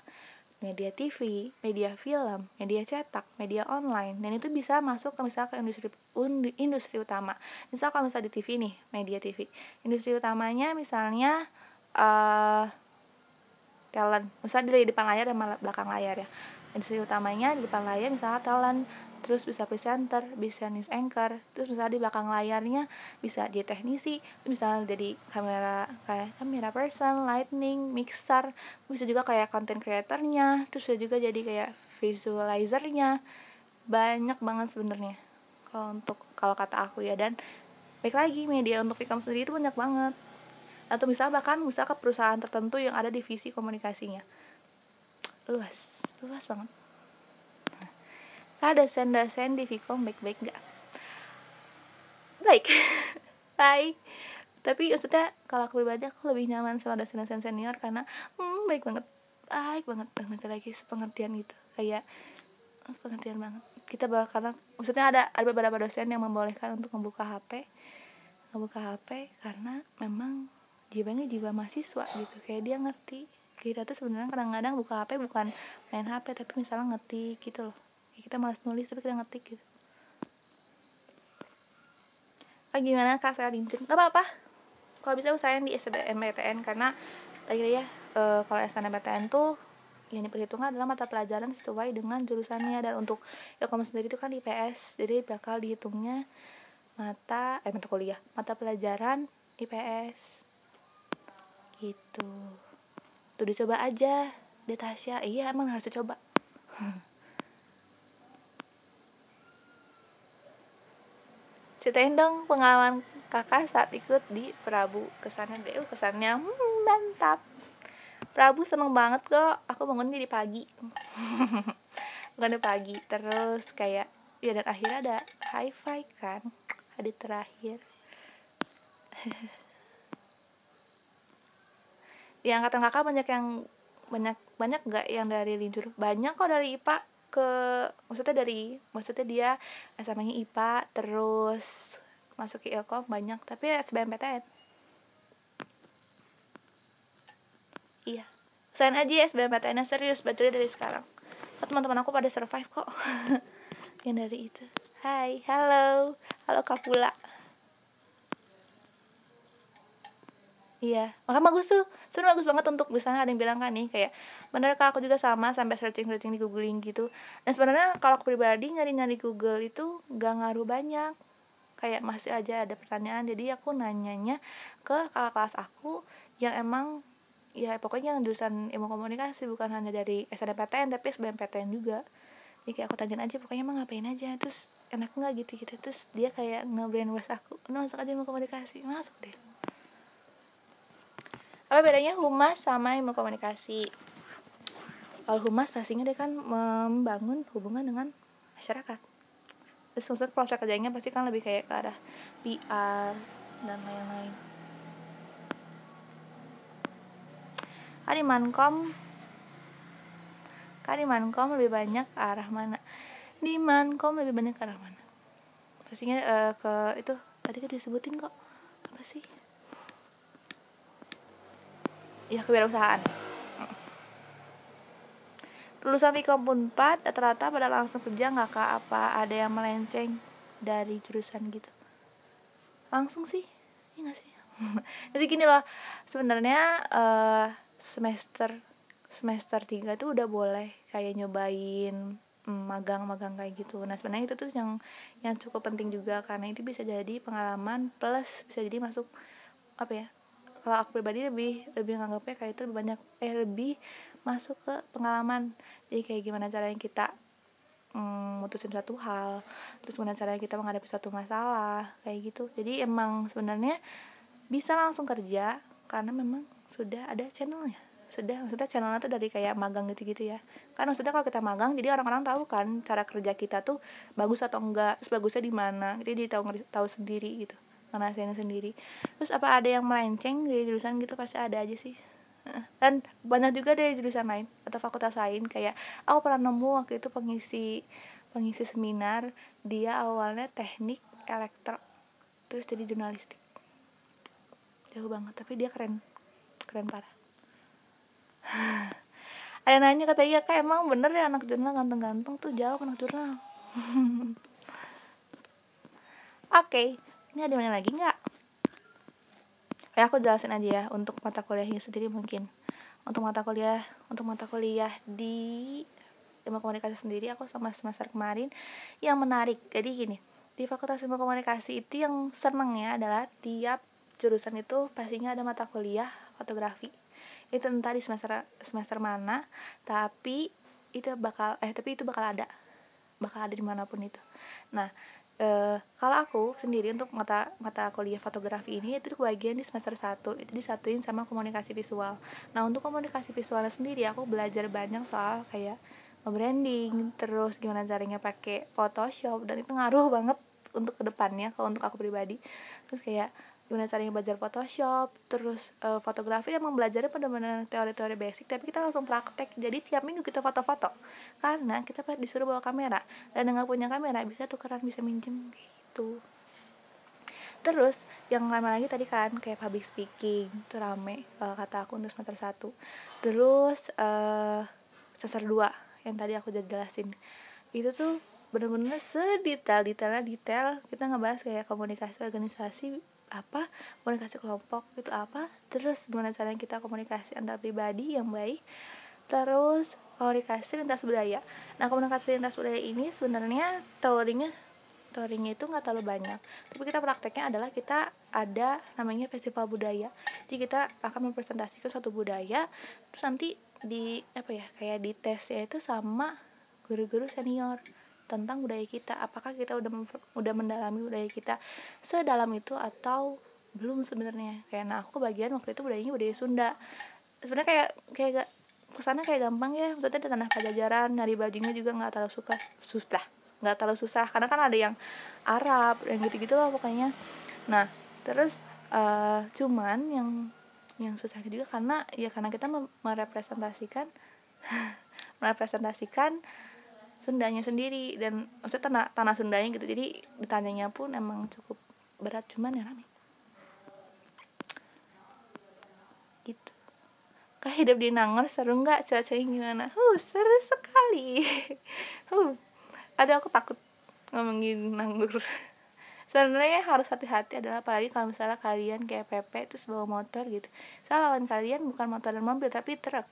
media TV, media film, media cetak, media online, dan itu bisa masuk ke misalnya ke industri industri utama. Misal kalau misalnya di TV nih, media TV, industri utamanya misalnya uh, talent, misalnya dari depan layar dan belakang layar ya industri utamanya di depan layar misalnya talent terus bisa presenter bisa news anchor terus misalnya di belakang layarnya bisa jadi teknisi misalnya jadi kamera kayak kamera person lightning mixer bisa juga kayak content creatornya terus bisa juga jadi kayak visualizernya banyak banget sebenarnya kalau untuk kalau kata aku ya dan baik lagi media untuk e sendiri itu banyak banget atau misalnya bahkan bisa ke perusahaan tertentu yang ada divisi komunikasinya luas luas banget ada dosen-dosen di Vkom baik-baik nggak baik baik tapi maksudnya kalau aku pribadi aku lebih nyaman sama dosen-dosen senior karena hmm, baik banget baik banget banget lagi sepengertian gitu kayak hmm, pengertian banget kita bakal karena maksudnya ada ada beberapa dosen yang membolehkan untuk membuka HP membuka HP karena memang jiwanya jiwa mahasiswa gitu kayak dia ngerti kita tuh sebenarnya kadang-kadang buka HP bukan main HP tapi misalnya ngetik gitu loh ya, kita malas nulis tapi kita ngetik gitu ah gimana kak saya lintin nggak apa-apa kalau bisa usahain di SNMPTN karena lagi ya e, kalau SNMPTN tuh yang diperhitungkan adalah mata pelajaran sesuai dengan jurusannya dan untuk ilkom sendiri itu kan IPS jadi bakal dihitungnya mata eh mata kuliah mata pelajaran IPS gitu udah coba aja deh Tasya iya emang harus coba ceritain dong pengalaman kakak saat ikut di Prabu kesannya deh oh, kesannya hmm, mantap Prabu seneng banget kok aku bangun jadi pagi bangun pagi terus kayak ya dan akhirnya ada high five kan hari terakhir di angkatan kakak banyak yang banyak banyak nggak yang dari lindur banyak kok dari IPA ke maksudnya dari maksudnya dia SMA-nya IPA terus masuk ke Ilkom banyak tapi ya SBMPTN iya selain aja ya SBMPTN yang serius betulnya dari sekarang teman-teman aku pada survive kok yang dari itu hai halo halo Kapula Iya, makanya bagus tuh. Sebenarnya bagus banget untuk misalnya ada yang bilang kan nih kayak bener kak aku juga sama sampai searching-searching di googling gitu. Dan sebenarnya kalau aku pribadi nyari-nyari Google itu gak ngaruh banyak. Kayak masih aja ada pertanyaan, jadi aku nanyanya ke kakak kelas aku yang emang ya pokoknya yang jurusan ilmu komunikasi bukan hanya dari SNMPTN tapi SBMPTN juga. Jadi kayak aku tanyain aja pokoknya emang ngapain aja terus enak nggak gitu gitu terus dia kayak nge-brainwash aku, Nah, masuk aja ilmu komunikasi masuk deh apa bedanya humas sama ilmu komunikasi kalau humas pastinya dia kan membangun hubungan dengan masyarakat terus maksud proses kerjanya pasti kan lebih kayak ke arah PR dan lain-lain di mankom lebih banyak arah mana di Mankom lebih banyak ke arah mana pastinya uh, ke itu tadi kan disebutin kok apa sih ya kewirausahaan lulusan Vkom 4 rata-rata pada langsung kerja nggak kak apa ada yang melenceng dari jurusan gitu langsung sih ya gak sih jadi gini loh sebenarnya uh, semester semester 3 tuh udah boleh kayak nyobain mm, magang-magang kayak gitu. Nah sebenarnya itu tuh yang yang cukup penting juga karena itu bisa jadi pengalaman plus bisa jadi masuk apa ya kalau aku pribadi lebih lebih nganggapnya kayak itu lebih banyak eh lebih masuk ke pengalaman jadi kayak gimana caranya kita mm, mutusin satu hal terus gimana caranya kita menghadapi suatu masalah kayak gitu jadi emang sebenarnya bisa langsung kerja karena memang sudah ada channelnya sudah maksudnya channelnya tuh dari kayak magang gitu-gitu ya kan maksudnya kalau kita magang jadi orang-orang tahu kan cara kerja kita tuh bagus atau enggak sebagusnya di mana jadi dia tahu tahu sendiri gitu ngerasain sendiri terus apa ada yang melenceng dari jurusan gitu pasti ada aja sih dan banyak juga dari jurusan lain atau fakultas lain kayak aku pernah nemu waktu itu pengisi pengisi seminar dia awalnya teknik elektro terus jadi jurnalistik jauh banget tapi dia keren keren parah ada nanya kata iya ya, kak emang bener ya anak jurnal ganteng-ganteng tuh jauh anak jurnal oke okay ini ada mana lagi nggak ya aku jelasin aja ya untuk mata kuliahnya sendiri mungkin untuk mata kuliah untuk mata kuliah di ilmu komunikasi sendiri aku sama semester kemarin yang menarik jadi gini di fakultas ilmu komunikasi itu yang senangnya adalah tiap jurusan itu pastinya ada mata kuliah fotografi itu entah di semester semester mana tapi itu bakal eh tapi itu bakal ada bakal ada dimanapun itu nah uh, kalau aku sendiri untuk mata mata kuliah fotografi ini itu bagian di semester 1 itu disatuin sama komunikasi visual nah untuk komunikasi visualnya sendiri aku belajar banyak soal kayak branding terus gimana caranya pakai Photoshop dan itu ngaruh banget untuk kedepannya kalau untuk aku pribadi terus kayak gimana caranya belajar Photoshop terus uh, fotografi emang belajarnya pada benar teori-teori basic tapi kita langsung praktek jadi tiap minggu kita foto-foto karena kita disuruh bawa kamera dan nggak punya kamera bisa tukeran bisa minjem gitu terus yang lama lagi tadi kan kayak public speaking itu rame uh, kata aku untuk semester satu. terus uh, semester dua yang tadi aku udah jelasin itu tuh bener-bener sedetail detailnya detail kita ngebahas kayak komunikasi organisasi apa komunikasi kelompok itu apa terus gimana caranya kita komunikasi antar pribadi yang baik terus komunikasi lintas budaya nah komunikasi lintas budaya ini sebenarnya teorinya teorinya itu nggak terlalu banyak tapi kita prakteknya adalah kita ada namanya festival budaya jadi kita akan mempresentasikan suatu budaya terus nanti di apa ya kayak di tesnya itu sama guru-guru senior tentang budaya kita apakah kita udah udah mendalami budaya kita sedalam itu atau belum sebenarnya kayak nah aku kebagian waktu itu budayanya budaya Sunda sebenarnya kayak kayak gak kesana kayak gampang ya maksudnya di tanah pajajaran nyari bajunya juga nggak terlalu suka susah nggak terlalu susah karena kan ada yang Arab yang gitu-gitu lah pokoknya nah terus uh, cuman yang yang susah juga karena ya karena kita merepresentasikan merepresentasikan Sundanya sendiri dan maksudnya tanah tanah Sundanya gitu jadi ditanyanya pun emang cukup berat cuman ya rame gitu kah hidup di Nangor seru nggak cuacanya gimana huh seru sekali huh ada aku takut ngomongin Nangor sebenarnya harus hati-hati adalah apalagi kalau misalnya kalian kayak PP terus bawa motor gitu saya lawan kalian bukan motor dan mobil tapi truk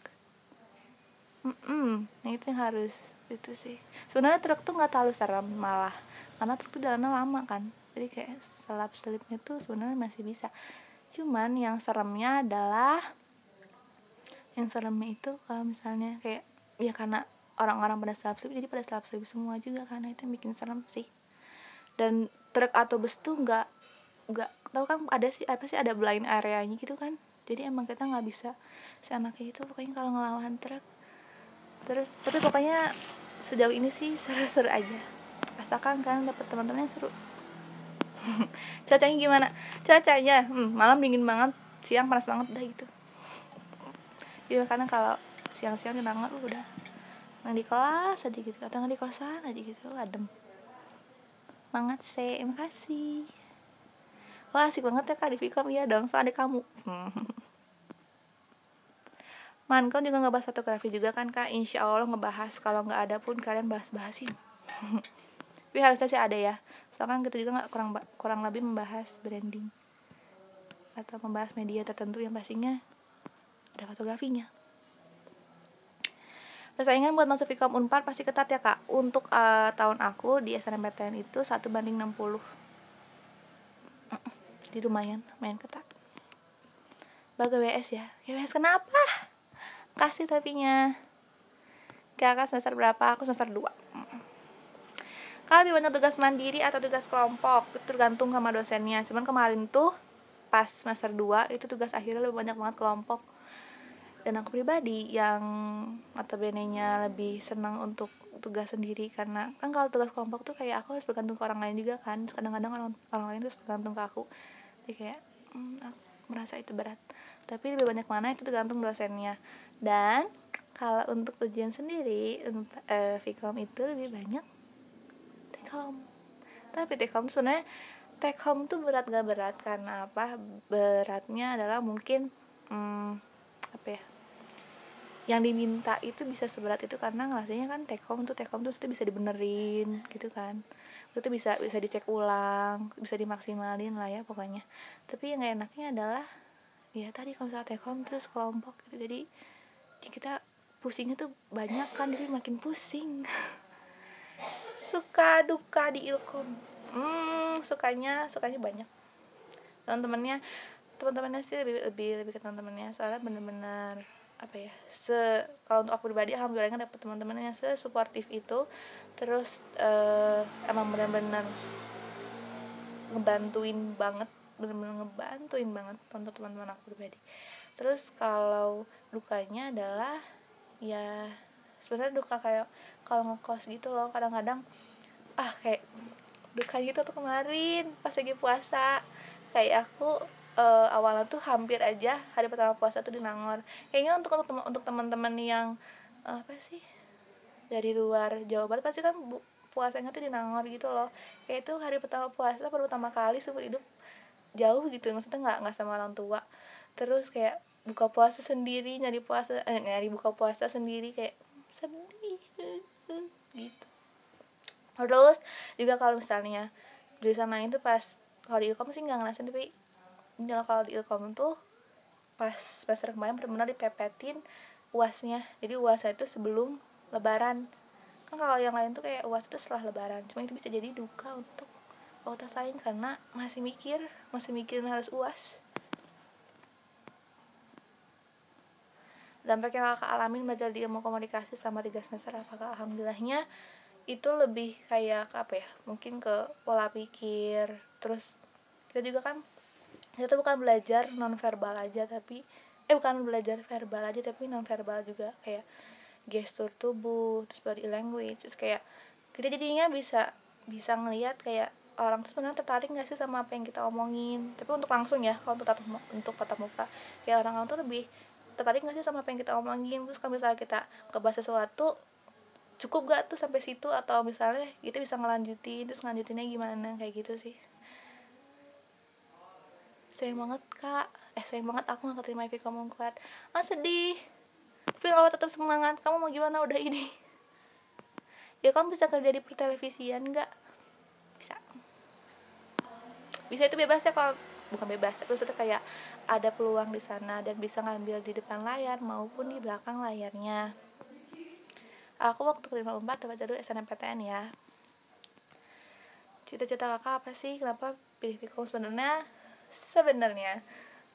mm -mm. nah itu yang harus itu sih sebenarnya truk tuh nggak terlalu serem malah karena truk tuh jalannya lama kan jadi kayak selap selipnya tuh sebenarnya masih bisa cuman yang seremnya adalah yang seremnya itu kalau misalnya kayak ya karena orang-orang pada selap selip jadi pada selap selip semua juga karena itu yang bikin serem sih dan truk atau bus tuh nggak nggak tau kan ada sih apa sih ada blind areanya gitu kan jadi emang kita nggak bisa si anaknya itu pokoknya kalau ngelawan truk terus tapi pokoknya sejauh ini sih seru-seru aja asalkan kalian dapat teman temannya seru cuacanya gimana cuacanya hmm, malam dingin banget siang panas banget udah gitu ya karena kalau siang-siang dingin banget udah nggak di kelas aja gitu atau nggak di kosan aja gitu adem sih terima kasih wah asik banget ya kak di Vicom iya dong soalnya kamu hmm. Mankel juga ngebahas fotografi juga kan kak insya Allah ngebahas kalau nggak ada pun kalian bahas-bahasin tapi harusnya sih ada ya soalnya kan kita juga nggak kurang kurang lebih membahas branding atau membahas media tertentu yang pastinya ada fotografinya persaingan buat masuk Vkom Unpar pasti ketat ya kak untuk uh, tahun aku di SNMPTN itu 1 banding 60 jadi lumayan lumayan ketat bagi WS ya WS kenapa kasih tapinya kakak semester berapa aku semester dua mm. kalau lebih banyak tugas mandiri atau tugas kelompok itu tergantung sama dosennya cuman kemarin tuh pas semester 2 itu tugas akhirnya lebih banyak banget kelompok dan aku pribadi yang mata benenya lebih senang untuk tugas sendiri karena kan kalau tugas kelompok tuh kayak aku harus bergantung ke orang lain juga kan kadang-kadang orang orang lain terus bergantung ke aku jadi kayak hmm, aku merasa itu berat tapi lebih banyak mana itu tergantung dosennya dan kalau untuk ujian sendiri uh, eh, Vkom itu lebih banyak take tapi take sebenarnya take home tuh berat gak berat karena apa beratnya adalah mungkin hmm, apa ya yang diminta itu bisa seberat itu karena ngerasanya kan take home tuh take home tuh itu bisa dibenerin gitu kan itu bisa bisa dicek ulang bisa dimaksimalin lah ya pokoknya tapi yang gak enaknya adalah ya tadi kalau misalnya take home terus kelompok gitu jadi kita pusingnya tuh banyak kan jadi makin pusing suka duka di ilkom hmm sukanya sukanya banyak teman-temannya teman-temannya sih lebih lebih lebih ke teman-temannya soalnya bener-bener apa ya se kalau untuk aku pribadi kan dapet teman-teman yang se supportif itu terus uh, emang benar-benar ngebantuin banget benar-benar ngebantuin banget untuk teman-teman aku pribadi terus kalau dukanya adalah ya sebenarnya duka kayak kalau ngekos gitu loh kadang-kadang ah kayak duka gitu tuh kemarin pas lagi puasa kayak aku uh, eh, awalnya tuh hampir aja hari pertama puasa tuh di Nangor kayaknya untuk untuk temen, untuk teman-teman yang uh, apa sih dari luar Jawa Barat pasti kan bu, puasanya tuh di Nangor gitu loh kayak itu hari pertama puasa pertama kali seumur hidup jauh gitu maksudnya nggak nggak sama orang tua terus kayak buka puasa sendiri nyari puasa eh, nyari buka puasa sendiri kayak sedih gitu terus juga kalau misalnya jurusan lain tuh pas kalau di ilkom sih nggak ngerasain tapi kalau di ilkom tuh pas semester kemarin benar-benar dipepetin uasnya jadi uasnya itu sebelum lebaran kan kalau yang lain tuh kayak uas itu setelah lebaran cuma itu bisa jadi duka untuk fakultas saing karena masih mikir masih mikirin harus uas dampak yang kakak alamin belajar di ilmu komunikasi selama tiga semester apakah alhamdulillahnya itu lebih kayak apa ya mungkin ke pola pikir terus kita juga kan kita bukan belajar non verbal aja tapi eh bukan belajar verbal aja tapi non verbal juga kayak gestur tubuh terus body language terus kayak kita jadinya bisa bisa ngelihat kayak orang tuh sebenarnya tertarik nggak sih sama apa yang kita omongin tapi untuk langsung ya kalau untuk tatap untuk tatap muka kayak orang-orang tuh lebih tertarik nggak sih sama apa yang kita omongin terus kalau misalnya kita ngebahas sesuatu cukup gak tuh sampai situ atau misalnya kita bisa ngelanjutin terus ngelanjutinnya gimana kayak gitu sih sayang banget kak eh sayang banget aku gak keterima IP kamu kuat ah sedih tapi kalau tetap semangat kamu mau gimana udah ini ya kamu bisa kerja di pertelevisian nggak bisa bisa itu bebas ya kalau bukan bebas tapi maksudnya kayak ada peluang di sana dan bisa ngambil di depan layar maupun di belakang layarnya aku waktu kelima empat dapat jadwal SNMPTN ya cita-cita kakak apa sih kenapa pilih Fikum sebenarnya sebenarnya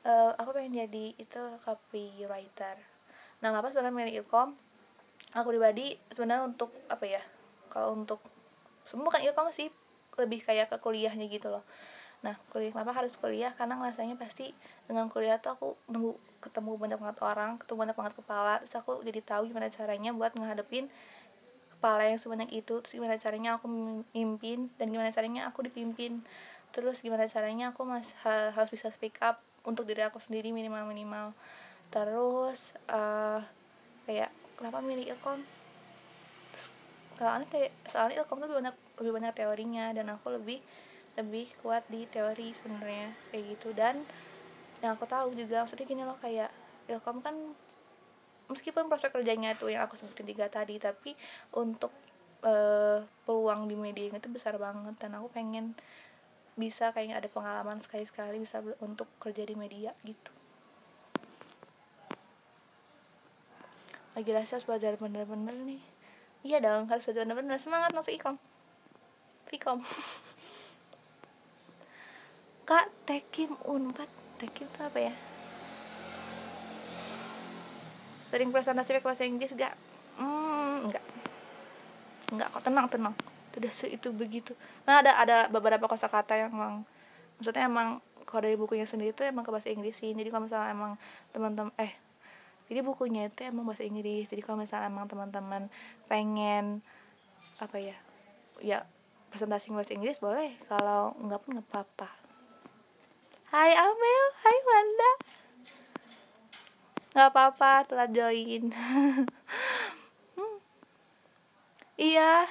uh, aku pengen jadi itu copywriter nah kenapa sebenarnya milih ilkom aku pribadi sebenarnya untuk apa ya kalau untuk semua kan ilkom sih lebih kayak ke kuliahnya gitu loh nah kuliah kenapa harus kuliah karena ngerasanya pasti dengan kuliah tuh aku nemu ketemu banyak banget orang ketemu banyak banget kepala terus aku jadi tahu gimana caranya buat menghadapin kepala yang sebanyak itu terus gimana caranya aku mimpin dan gimana caranya aku dipimpin terus gimana caranya aku mas harus bisa speak up untuk diri aku sendiri minimal minimal terus uh, kayak kenapa milih ilkom terus, soalnya kayak soalnya ilkom tuh lebih banyak lebih banyak teorinya dan aku lebih lebih kuat di teori sebenarnya kayak gitu dan yang aku tahu juga maksudnya gini loh kayak ilkom ya kan meskipun prospek kerjanya itu yang aku sebutin tiga tadi tapi untuk uh, peluang di media itu besar banget dan aku pengen bisa kayaknya ada pengalaman sekali-sekali bisa untuk kerja di media gitu lagi rasa harus belajar bener-bener nih iya dong harus belajar bener-bener semangat masuk ikom Fikom. Kak Tekim Unpad Tekim itu apa ya? Sering presentasi pakai bahasa Inggris gak? Hmm, enggak Enggak kok, tenang, tenang Udah itu begitu Nah ada, ada beberapa kosakata yang emang Maksudnya emang kalau dari bukunya sendiri itu emang ke bahasa Inggris sih Jadi kalau misalnya emang teman-teman Eh, jadi bukunya itu emang bahasa Inggris jadi kalau misalnya emang teman-teman pengen apa ya ya presentasi bahasa Inggris boleh kalau nggak pun nggak apa-apa Hai Amel, hai Wanda. Gak apa-apa, telah join. hmm. Iya.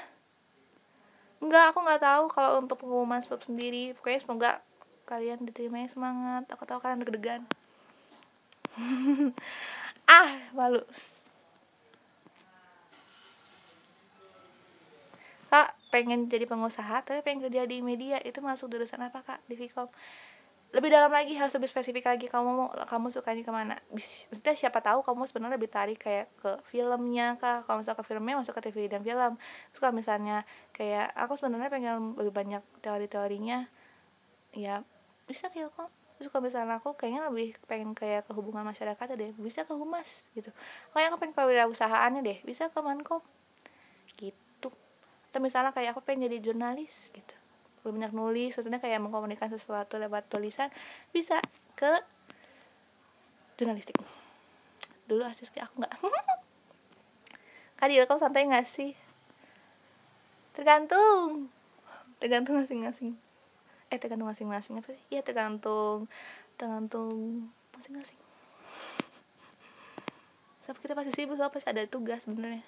Enggak, aku nggak tahu kalau untuk pengumuman sebab sendiri. Pokoknya semoga kalian diterima ya, semangat. Aku tahu kalian deg-degan. ah, malu. Kak, pengen jadi pengusaha tapi pengen kerja di media itu masuk jurusan apa kak di Vkom lebih dalam lagi harus lebih spesifik lagi kamu kamu sukanya kemana Bisa maksudnya siapa tahu kamu sebenarnya lebih tarik kayak ke filmnya kak, kalau misalnya ke filmnya masuk ke TV dan film terus kalau misalnya kayak aku sebenarnya pengen lebih banyak teori-teorinya ya bisa kayak kok terus kalau misalnya aku kayaknya lebih pengen kayak ke hubungan masyarakat deh bisa ke humas gitu kayak yang aku pengen kewirausahaannya deh bisa ke mankom gitu atau misalnya kayak aku pengen jadi jurnalis gitu banyak nulis maksudnya kayak mengkomunikasikan sesuatu lewat tulisan bisa ke jurnalistik dulu asis kayak aku nggak kadir kamu santai nggak sih tergantung tergantung masing-masing eh tergantung masing-masing apa sih iya tergantung tergantung masing-masing Sampai kita pasti sibuk, pasti ada tugas sebenarnya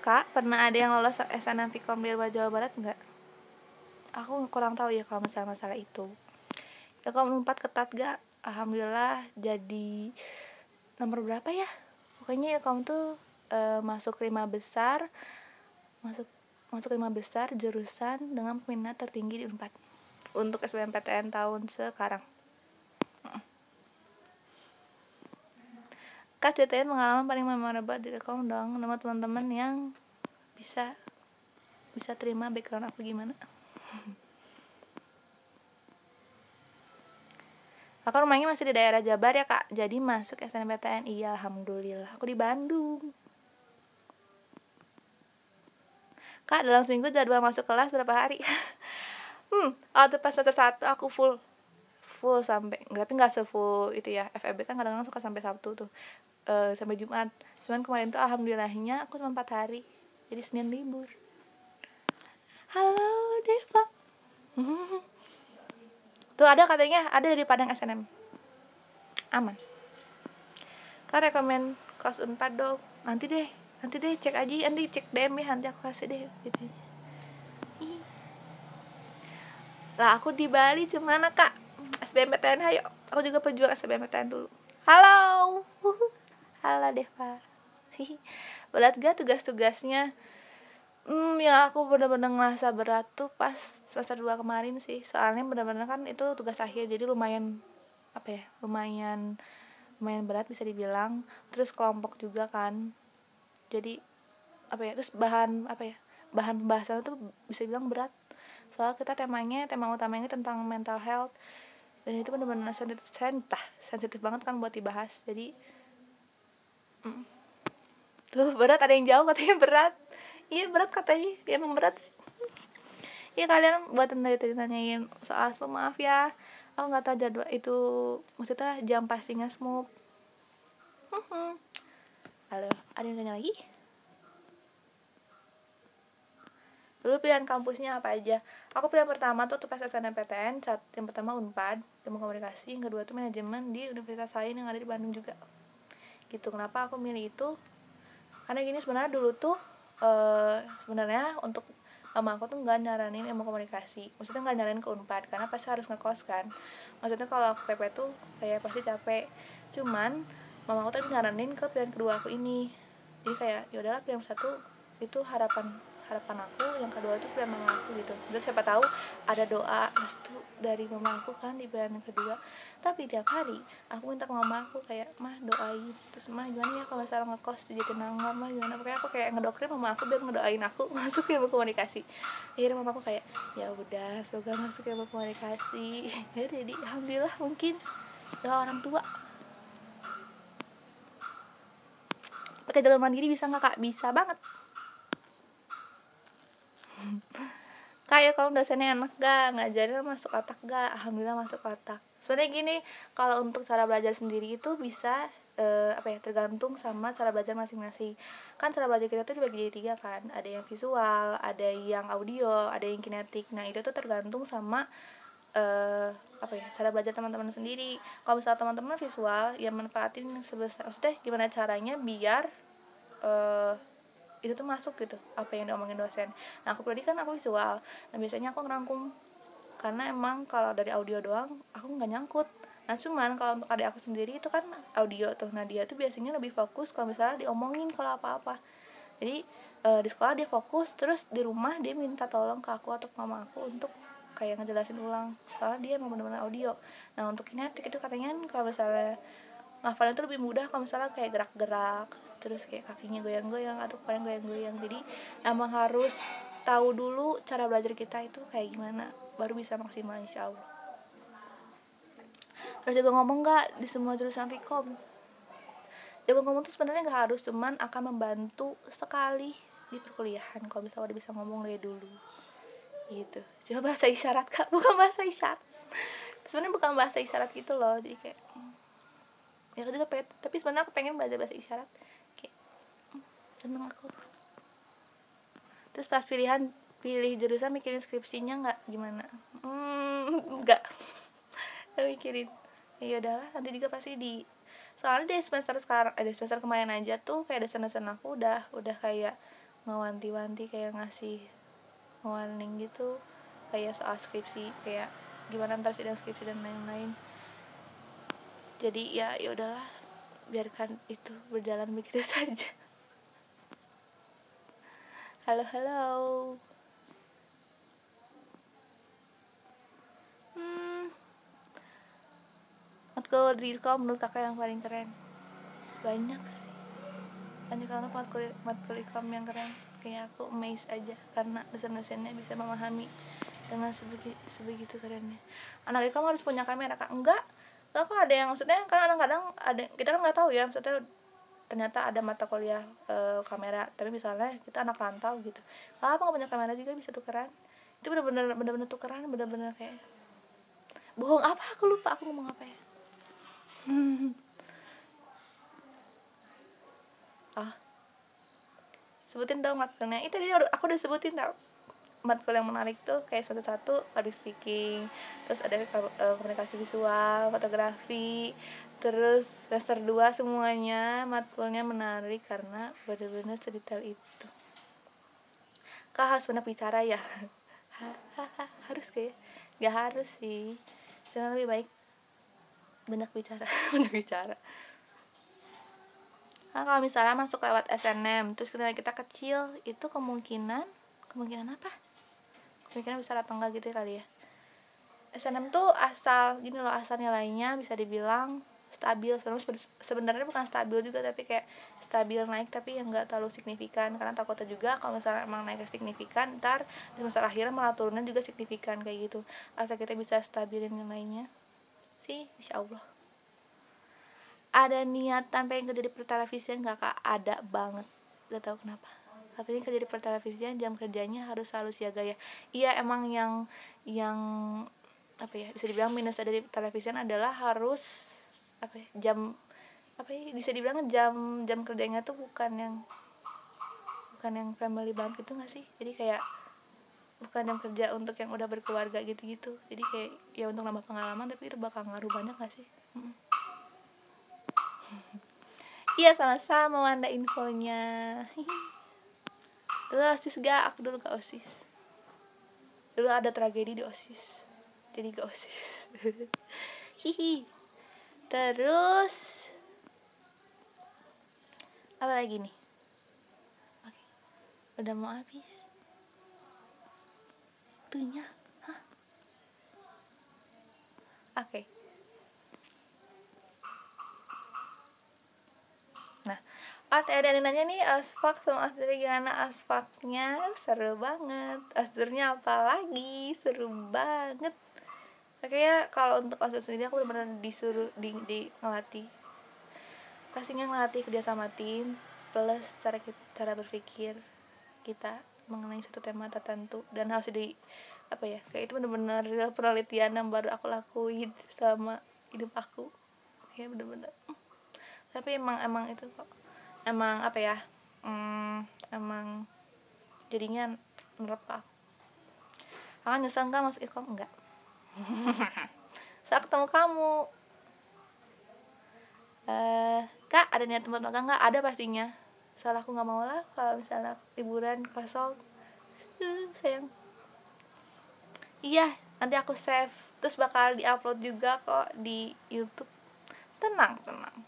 Kak, pernah ada yang lolos SNMPTN di di Jawa Barat enggak? Aku kurang tahu ya kalau masalah masalah itu. Ya kalau empat ketat gak? Alhamdulillah jadi nomor berapa ya? Pokoknya ya kamu tuh e, masuk lima besar, masuk masuk lima besar jurusan dengan peminat tertinggi di empat untuk SBMPTN tahun sekarang. kas KDTN pengalaman paling memorable di rekom dong nama teman-teman yang bisa bisa terima background aku gimana aku rumahnya masih di daerah Jabar ya kak jadi masuk SNMPTN iya alhamdulillah aku di Bandung kak dalam seminggu jadwal masuk kelas berapa hari hmm waktu pas semester satu aku full full sampai tapi nggak sefull itu ya FEB kan kadang-kadang suka sampai Sabtu tuh uh, sampai Jumat cuman kemarin tuh alhamdulillahnya aku cuma empat hari jadi Senin libur halo Deva tuh ada katanya ada dari Padang SNM aman Kau rekomend kelas unpad dong nanti deh nanti deh cek aja nanti cek DM ya nanti aku kasih deh gitu lah aku di Bali cuman kak SBMPTN ayo aku juga pejuang SBMPTN dulu halo halo Deva berat gak tugas-tugasnya hmm, yang aku bener-bener ngerasa berat tuh pas semester 2 kemarin sih soalnya bener-bener kan itu tugas akhir jadi lumayan apa ya lumayan lumayan berat bisa dibilang terus kelompok juga kan jadi apa ya terus bahan apa ya bahan pembahasan itu bisa dibilang berat soal kita temanya tema utamanya tentang mental health dan itu benar-benar sensitif sensitif banget kan buat dibahas jadi Mm. tuh berat ada yang jauh katanya berat iya berat katanya dia emang berat iya kalian buat tadi tadi nanyain soal asma maaf ya aku nggak tahu jadwal itu maksudnya jam pastinya semua halo ada yang tanya lagi lalu pilihan kampusnya apa aja aku pilihan pertama tuh pas SNMPTN saat yang pertama Unpad ilmu komunikasi yang kedua tuh manajemen di universitas lain yang ada di Bandung juga gitu kenapa aku milih itu karena gini sebenarnya dulu tuh eh sebenarnya untuk emang aku tuh nggak nyaranin emang komunikasi maksudnya nggak nyaranin ke unpad karena pasti harus ngekos kan maksudnya kalau aku pp tuh kayak pasti capek cuman mama aku tuh nyaranin ke pilihan kedua aku ini jadi kayak ya udahlah pilihan satu itu harapan harapan aku yang kedua itu brand mama aku gitu terus siapa tahu ada doa restu dari mama aku kan di bulan yang kedua tapi tiap hari aku minta ke mama aku kayak mah doain terus mah gimana ya kalau salah ngekos di Jatinangor mah gimana pokoknya aku kayak ngedokterin mama aku biar ngedoain aku masuk ilmu ya komunikasi akhirnya mama aku kayak ya udah semoga masuk ilmu komunikasi ya jadi ya alhamdulillah mungkin doa orang tua pakai jalur mandiri bisa nggak kak bisa banget kayak kalau dosennya enak gak ngajarin masuk otak gak alhamdulillah masuk otak sebenarnya gini kalau untuk cara belajar sendiri itu bisa eh, apa ya tergantung sama cara belajar masing-masing kan cara belajar kita tuh dibagi jadi tiga kan ada yang visual ada yang audio ada yang kinetik nah itu tuh tergantung sama eh, apa ya cara belajar teman-teman sendiri kalau misalnya teman-teman visual yang manfaatin sebesar maksudnya gimana caranya biar eh, itu tuh masuk gitu apa yang diomongin dosen nah aku pribadi kan aku visual nah biasanya aku ngerangkum karena emang kalau dari audio doang aku nggak nyangkut nah cuman kalau untuk adik aku sendiri itu kan audio tuh nah dia tuh biasanya lebih fokus kalau misalnya diomongin kalau apa-apa jadi e, di sekolah dia fokus terus di rumah dia minta tolong ke aku atau ke mama aku untuk kayak ngejelasin ulang soalnya dia mau bener-bener audio nah untuk kinetik itu katanya kan kalau misalnya ngafalin itu lebih mudah kalau misalnya kayak gerak-gerak terus kayak kakinya goyang-goyang atau kepala goyang-goyang jadi emang harus tahu dulu cara belajar kita itu kayak gimana baru bisa maksimal insya Allah terus juga ngomong gak di semua jurusan fikom jago ngomong tuh sebenarnya gak harus cuman akan membantu sekali di perkuliahan kalau misalnya udah bisa ngomong dari dulu gitu coba bahasa isyarat kak bukan bahasa isyarat sebenarnya bukan bahasa isyarat gitu loh jadi kayak ya aku juga tapi sebenarnya aku pengen belajar bahasa isyarat Seneng aku terus pas pilihan pilih jurusan mikirin skripsinya nggak gimana hmm nggak mikirin ya udahlah nanti juga pasti di soalnya di semester sekarang eh, dari semester kemarin aja tuh kayak dosen-dosen aku udah udah kayak ngewanti-wanti kayak ngasih warning gitu kayak soal skripsi kayak gimana ntar sidang skripsi dan lain-lain jadi ya ya udahlah biarkan itu berjalan begitu saja Halo, halo. Hmm. Matkul diri kau menurut kakak yang paling keren? Banyak sih. Banyak banget matkul, matkul iklam yang keren. Kayaknya aku amazed aja karena dosen-dosennya bisa memahami dengan sebegitu, sebegitu kerennya. Anak ikam harus punya kamera, Kak. Enggak. Enggak kok ada yang maksudnya karena kadang-kadang ada kita kan nggak tahu ya maksudnya ternyata ada mata kuliah e, kamera tapi misalnya kita anak rantau gitu apa nggak punya kamera juga bisa tukeran itu bener-bener bener-bener tukeran bener-bener kayak bohong apa aku lupa aku ngomong apa ya ah sebutin dong matkulnya itu dia aku udah sebutin tau matkul yang menarik tuh kayak satu-satu public speaking terus ada eh, komunikasi visual fotografi terus semester 2 semuanya matkulnya menarik karena benar-benar cerita itu kak harus pernah bicara ya harus kayak gak harus sih saya lebih baik benar bicara benar bicara nah, kalau misalnya masuk lewat SNM terus ketika kita kecil itu kemungkinan kemungkinan apa kemungkinan bisa datang enggak gitu kali ya SNM tuh asal gini loh asal nilainya bisa dibilang stabil sebenarnya bukan stabil juga tapi kayak stabil naik tapi yang nggak terlalu signifikan karena takutnya juga kalau misalnya emang naiknya signifikan ntar di semester akhirnya malah turunnya juga signifikan kayak gitu asal kita bisa stabilin yang lainnya, sih insya Allah ada niatan yang kerja di pertelevisian nggak kak ada banget gak tau kenapa katanya kerja di pertelevisian jam kerjanya harus selalu siaga ya iya emang yang yang apa ya bisa dibilang minus dari televisian adalah harus apa ya, jam apa ya bisa dibilang jam jam kerjanya tuh bukan yang bukan yang family banget gitu gak sih jadi kayak bukan jam kerja untuk yang udah berkeluarga gitu-gitu jadi kayak ya untuk nambah pengalaman tapi itu bakal ngaruh banyak gak sih iya sama-sama Wanda infonya dulu osis gak aku dulu gak osis dulu ada tragedi di osis jadi gak osis hihi terus apa lagi nih Oke. udah mau habis waktunya hah Oke. Nah, ada yang nanya nih asfak sama asdur gimana asfaknya seru banget Asdurnya apa lagi seru banget akhirnya kalau untuk OSIS sendiri aku benar-benar disuruh di, di ngelatih pastinya ngelatih kerja sama tim plus cara cara berpikir kita mengenai satu tema tertentu dan harus di apa ya kayak itu benar-benar penelitian yang baru aku lakuin selama hidup aku ya benar-benar tapi emang emang itu kok emang apa ya hmm, emang jadinya menurut aku akan nyesel kan masuk ikom enggak saya ketemu kamu eh kak ada niat tempat makan nggak ada pastinya soal aku nggak mau lah kalau misalnya liburan kosong eh, sayang iya nanti aku save terus bakal diupload juga kok di YouTube tenang tenang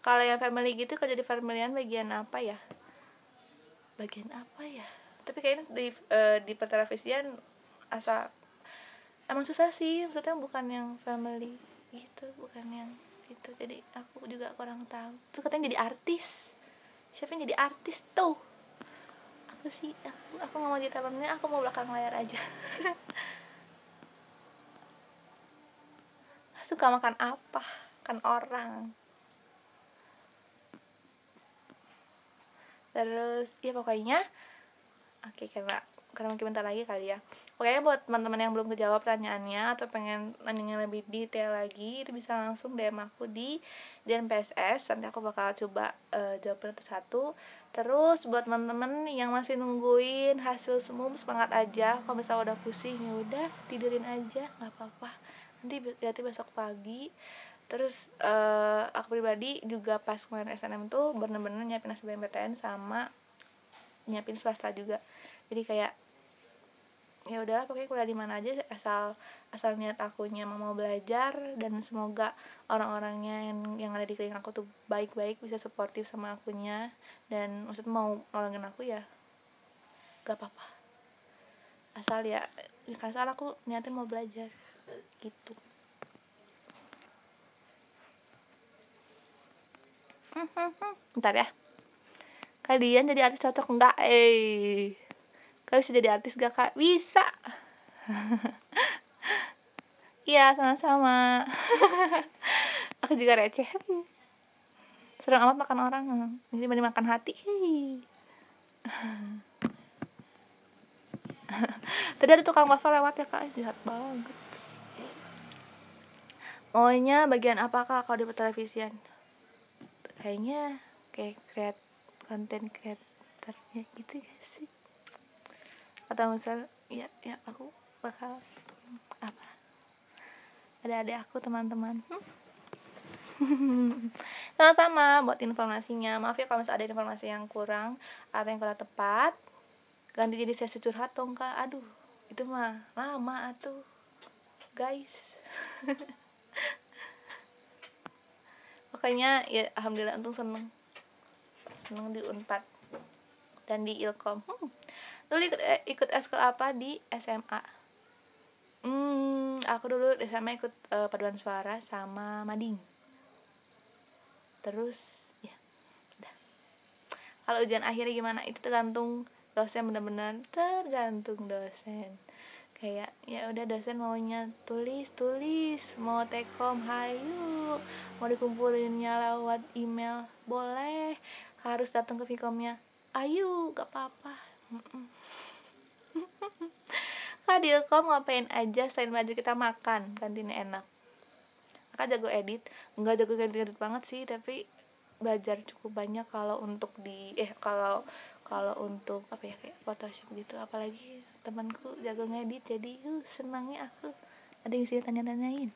kalau yang family gitu kerja di familyan bagian apa ya bagian apa ya tapi kayaknya di uh, di pertelevisian asal emang susah sih maksudnya bukan yang family gitu bukan yang itu jadi aku juga kurang tahu tuh katanya jadi artis siapa yang jadi artis tuh aku sih aku aku nggak mau jadi tampangnya aku mau belakang layar aja suka makan apa kan orang terus ya pokoknya oke okay, karena karena mungkin bentar lagi kali ya Pokoknya buat teman-teman yang belum kejawab pertanyaannya atau pengen nanya lebih detail lagi, itu bisa langsung DM aku di DM PSS. Nanti aku bakal coba uh, jawab satu-satu. Terus buat teman-teman yang masih nungguin hasil semum semangat aja. Kalau misalnya udah pusing ya udah tidurin aja, nggak apa-apa. Nanti berarti besok pagi terus uh, aku pribadi juga pas kemarin SNM tuh bener-bener nyiapin SBMPTN sama nyiapin swasta juga jadi kayak ya udahlah pokoknya kuliah di mana aja asal asal niat akunya mau belajar dan semoga orang-orangnya yang yang ada di keliling aku tuh baik-baik bisa suportif sama akunya dan maksud mau nolongin aku ya gak apa-apa asal ya karena asal aku niatin mau belajar gitu ntar ya kalian jadi artis cocok enggak eh kak bisa jadi artis gak kak bisa iya sama-sama aku juga receh serem amat makan orang ini mending makan hati tadi ada tukang bakso lewat ya kak jahat banget ohnya bagian apa kak kalau di televisian kayaknya kayak create konten creator gitu ya atau misal ya ya aku bakal apa ada ada aku teman-teman hmm. sama-sama buat informasinya maaf ya kalau misalnya ada informasi yang kurang atau yang kurang tepat ganti jadi sesi curhat dong kak aduh itu mah lama atuh guys pokoknya ya alhamdulillah untung seneng seneng di unpad dan di ilkom hmm lu ikut eh, ikut eskul apa di SMA hmm aku dulu di SMA ikut uh, paduan suara sama mading terus ya udah kalau ujian akhirnya gimana itu tergantung dosen bener-bener tergantung dosen kayak ya udah dosen maunya tulis tulis mau take home hayu mau dikumpulinnya lewat email boleh harus datang ke Vkomnya ayo gak apa-apa Kak Dilkom ngapain aja selain Madrid kita makan kantinnya enak Kak jago edit nggak jago edit-edit banget sih tapi belajar cukup banyak kalau untuk di eh kalau kalau untuk apa ya kayak Photoshop gitu apalagi temanku jago ngedit jadi uh, senangnya aku ada yang sih tanya-tanyain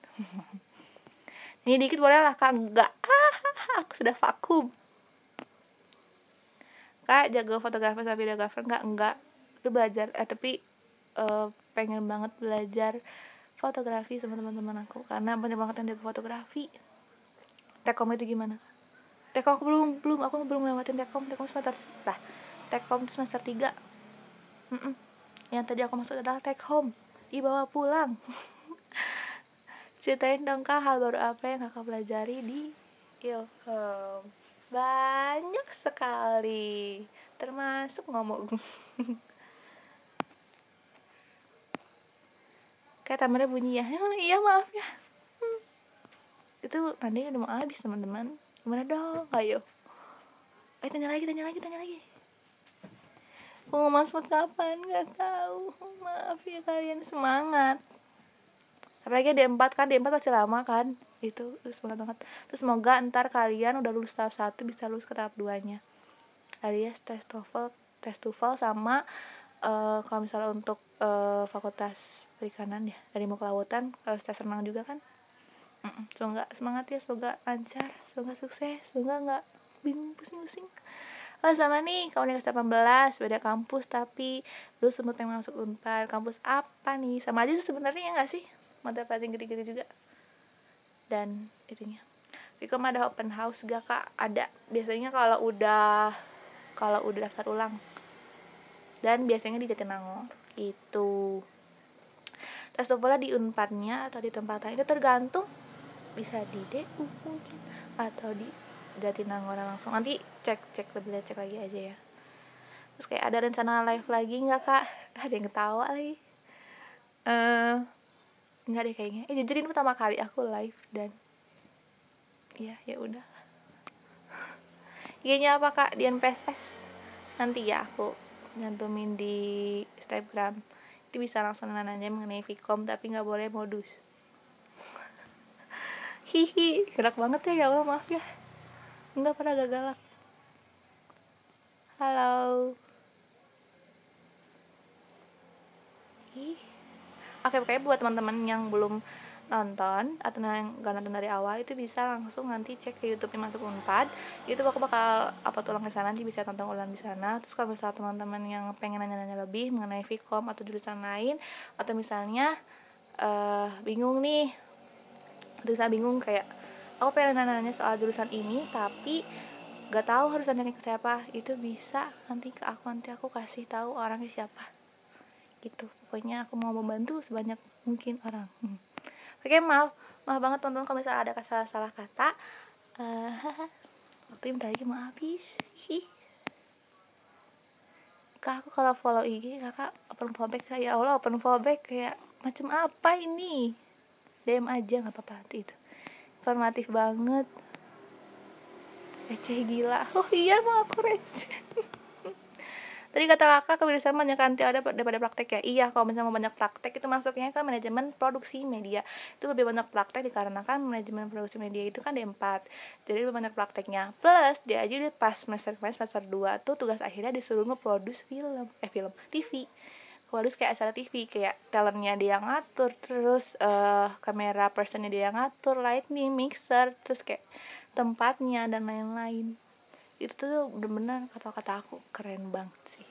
ini dikit boleh lah kak enggak ah, aku sudah vakum kak jago fotografer sama videografer nggak enggak itu belajar eh tapi uh, pengen banget belajar fotografi sama teman-teman aku karena banyak banget yang jago fotografi tekom itu gimana tekom aku belum belum aku belum lewatin tekom tekom semester lah tekom itu semester tiga yang tadi aku maksud adalah take home dibawa pulang ceritain dong kak hal baru apa yang kakak pelajari di ilkom banyak sekali termasuk ngomong kayak tamara bunyi ya iya maaf ya hmm. itu tandanya udah mau habis teman-teman gimana dong ayo ayo tanya lagi tanya lagi tanya lagi pengumuman masuk kapan nggak tahu maaf ya kalian semangat apalagi di empat kan di empat masih lama kan itu semangat banget terus semoga ntar kalian udah lulus tahap satu bisa lulus ke tahap duanya. alias tes TOEFL tes TOEFL sama uh, kalau misalnya untuk uh, fakultas perikanan ya dari mau kelautan kalau eh, tes renang juga kan mm semoga semangat ya semoga lancar semoga sukses semoga nggak bingung pusing-pusing Oh sama nih, kamu kelas 18, beda kampus tapi lu semut yang masuk unpar, kampus apa nih? Sama aja sebenarnya ya gak sih? Mata paling gede-gede juga dan itunya Vicom ada open house gak kak ada biasanya kalau udah kalau udah daftar ulang dan biasanya di Jatinangor gitu tes TOEFL di unpadnya atau di tempat lain itu tergantung bisa di DU mungkin atau di Jatinangor langsung nanti cek cek lebih cek lagi aja ya terus kayak ada rencana live lagi nggak kak ada yang ketawa lagi eh uh, nggak deh kayaknya eh jujur ini pertama kali aku live dan ya ya udah ig apa kak Dian PSS nanti ya aku nyantumin di Instagram itu bisa langsung nanya nanya mengenai Vicom tapi nggak boleh modus hihi gerak banget ya ya Allah maaf ya nggak pernah gagal galak halo ih oke okay, buat teman-teman yang belum nonton atau yang gak nonton dari awal itu bisa langsung nanti cek ke YouTube masuk Unpad. YouTube aku bakal apa tulang ke sana nanti bisa tonton ulang di sana. Terus kalau misalnya teman-teman yang pengen nanya-nanya lebih mengenai Vcom atau jurusan lain atau misalnya uh, bingung nih terus saya bingung kayak aku pengen nanya-nanya soal jurusan ini tapi gak tahu harus nanya ke siapa itu bisa nanti ke aku nanti aku kasih tahu orangnya siapa gitu pokoknya aku mau membantu sebanyak mungkin orang hmm. oke okay, maaf maaf banget teman-teman kalau misalnya ada salah salah kata eh, waktu uh, lagi mau habis Hi. kak aku kalau follow IG kakak open fallback kayak ya Allah open fallback kayak macam apa ini DM aja nggak apa-apa itu informatif banget receh gila oh iya mau aku receh Tadi kata kakak kebiasaan banyak anti ada daripada praktek ya. Iya, kalau misalnya mau banyak praktek itu masuknya kan manajemen produksi media. Itu lebih banyak praktek dikarenakan manajemen produksi media itu kan D4. Jadi lebih banyak prakteknya. Plus dia aja udah pas semester kemarin semester 2 tuh tugas akhirnya disuruh ngeproduce film, eh film, TV harus kayak acara TV kayak talentnya dia yang ngatur terus uh, kamera personnya dia yang ngatur lightning mixer terus kayak tempatnya dan lain-lain itu tuh bener-bener kata-kata aku keren banget sih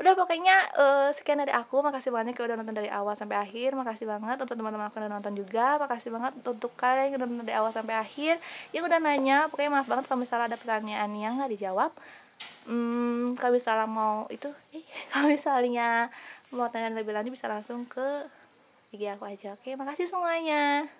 udah pokoknya uh, sekian dari aku makasih banyak yang udah nonton dari awal sampai akhir makasih banget untuk teman-teman aku yang udah nonton juga makasih banget untuk kalian yang udah nonton dari awal sampai akhir yang udah nanya pokoknya maaf banget kalau misalnya ada pertanyaan yang nggak dijawab hmm, kalau misalnya mau itu eh, kalau misalnya mau tanya lebih lanjut bisa langsung ke IG aku aja oke makasih semuanya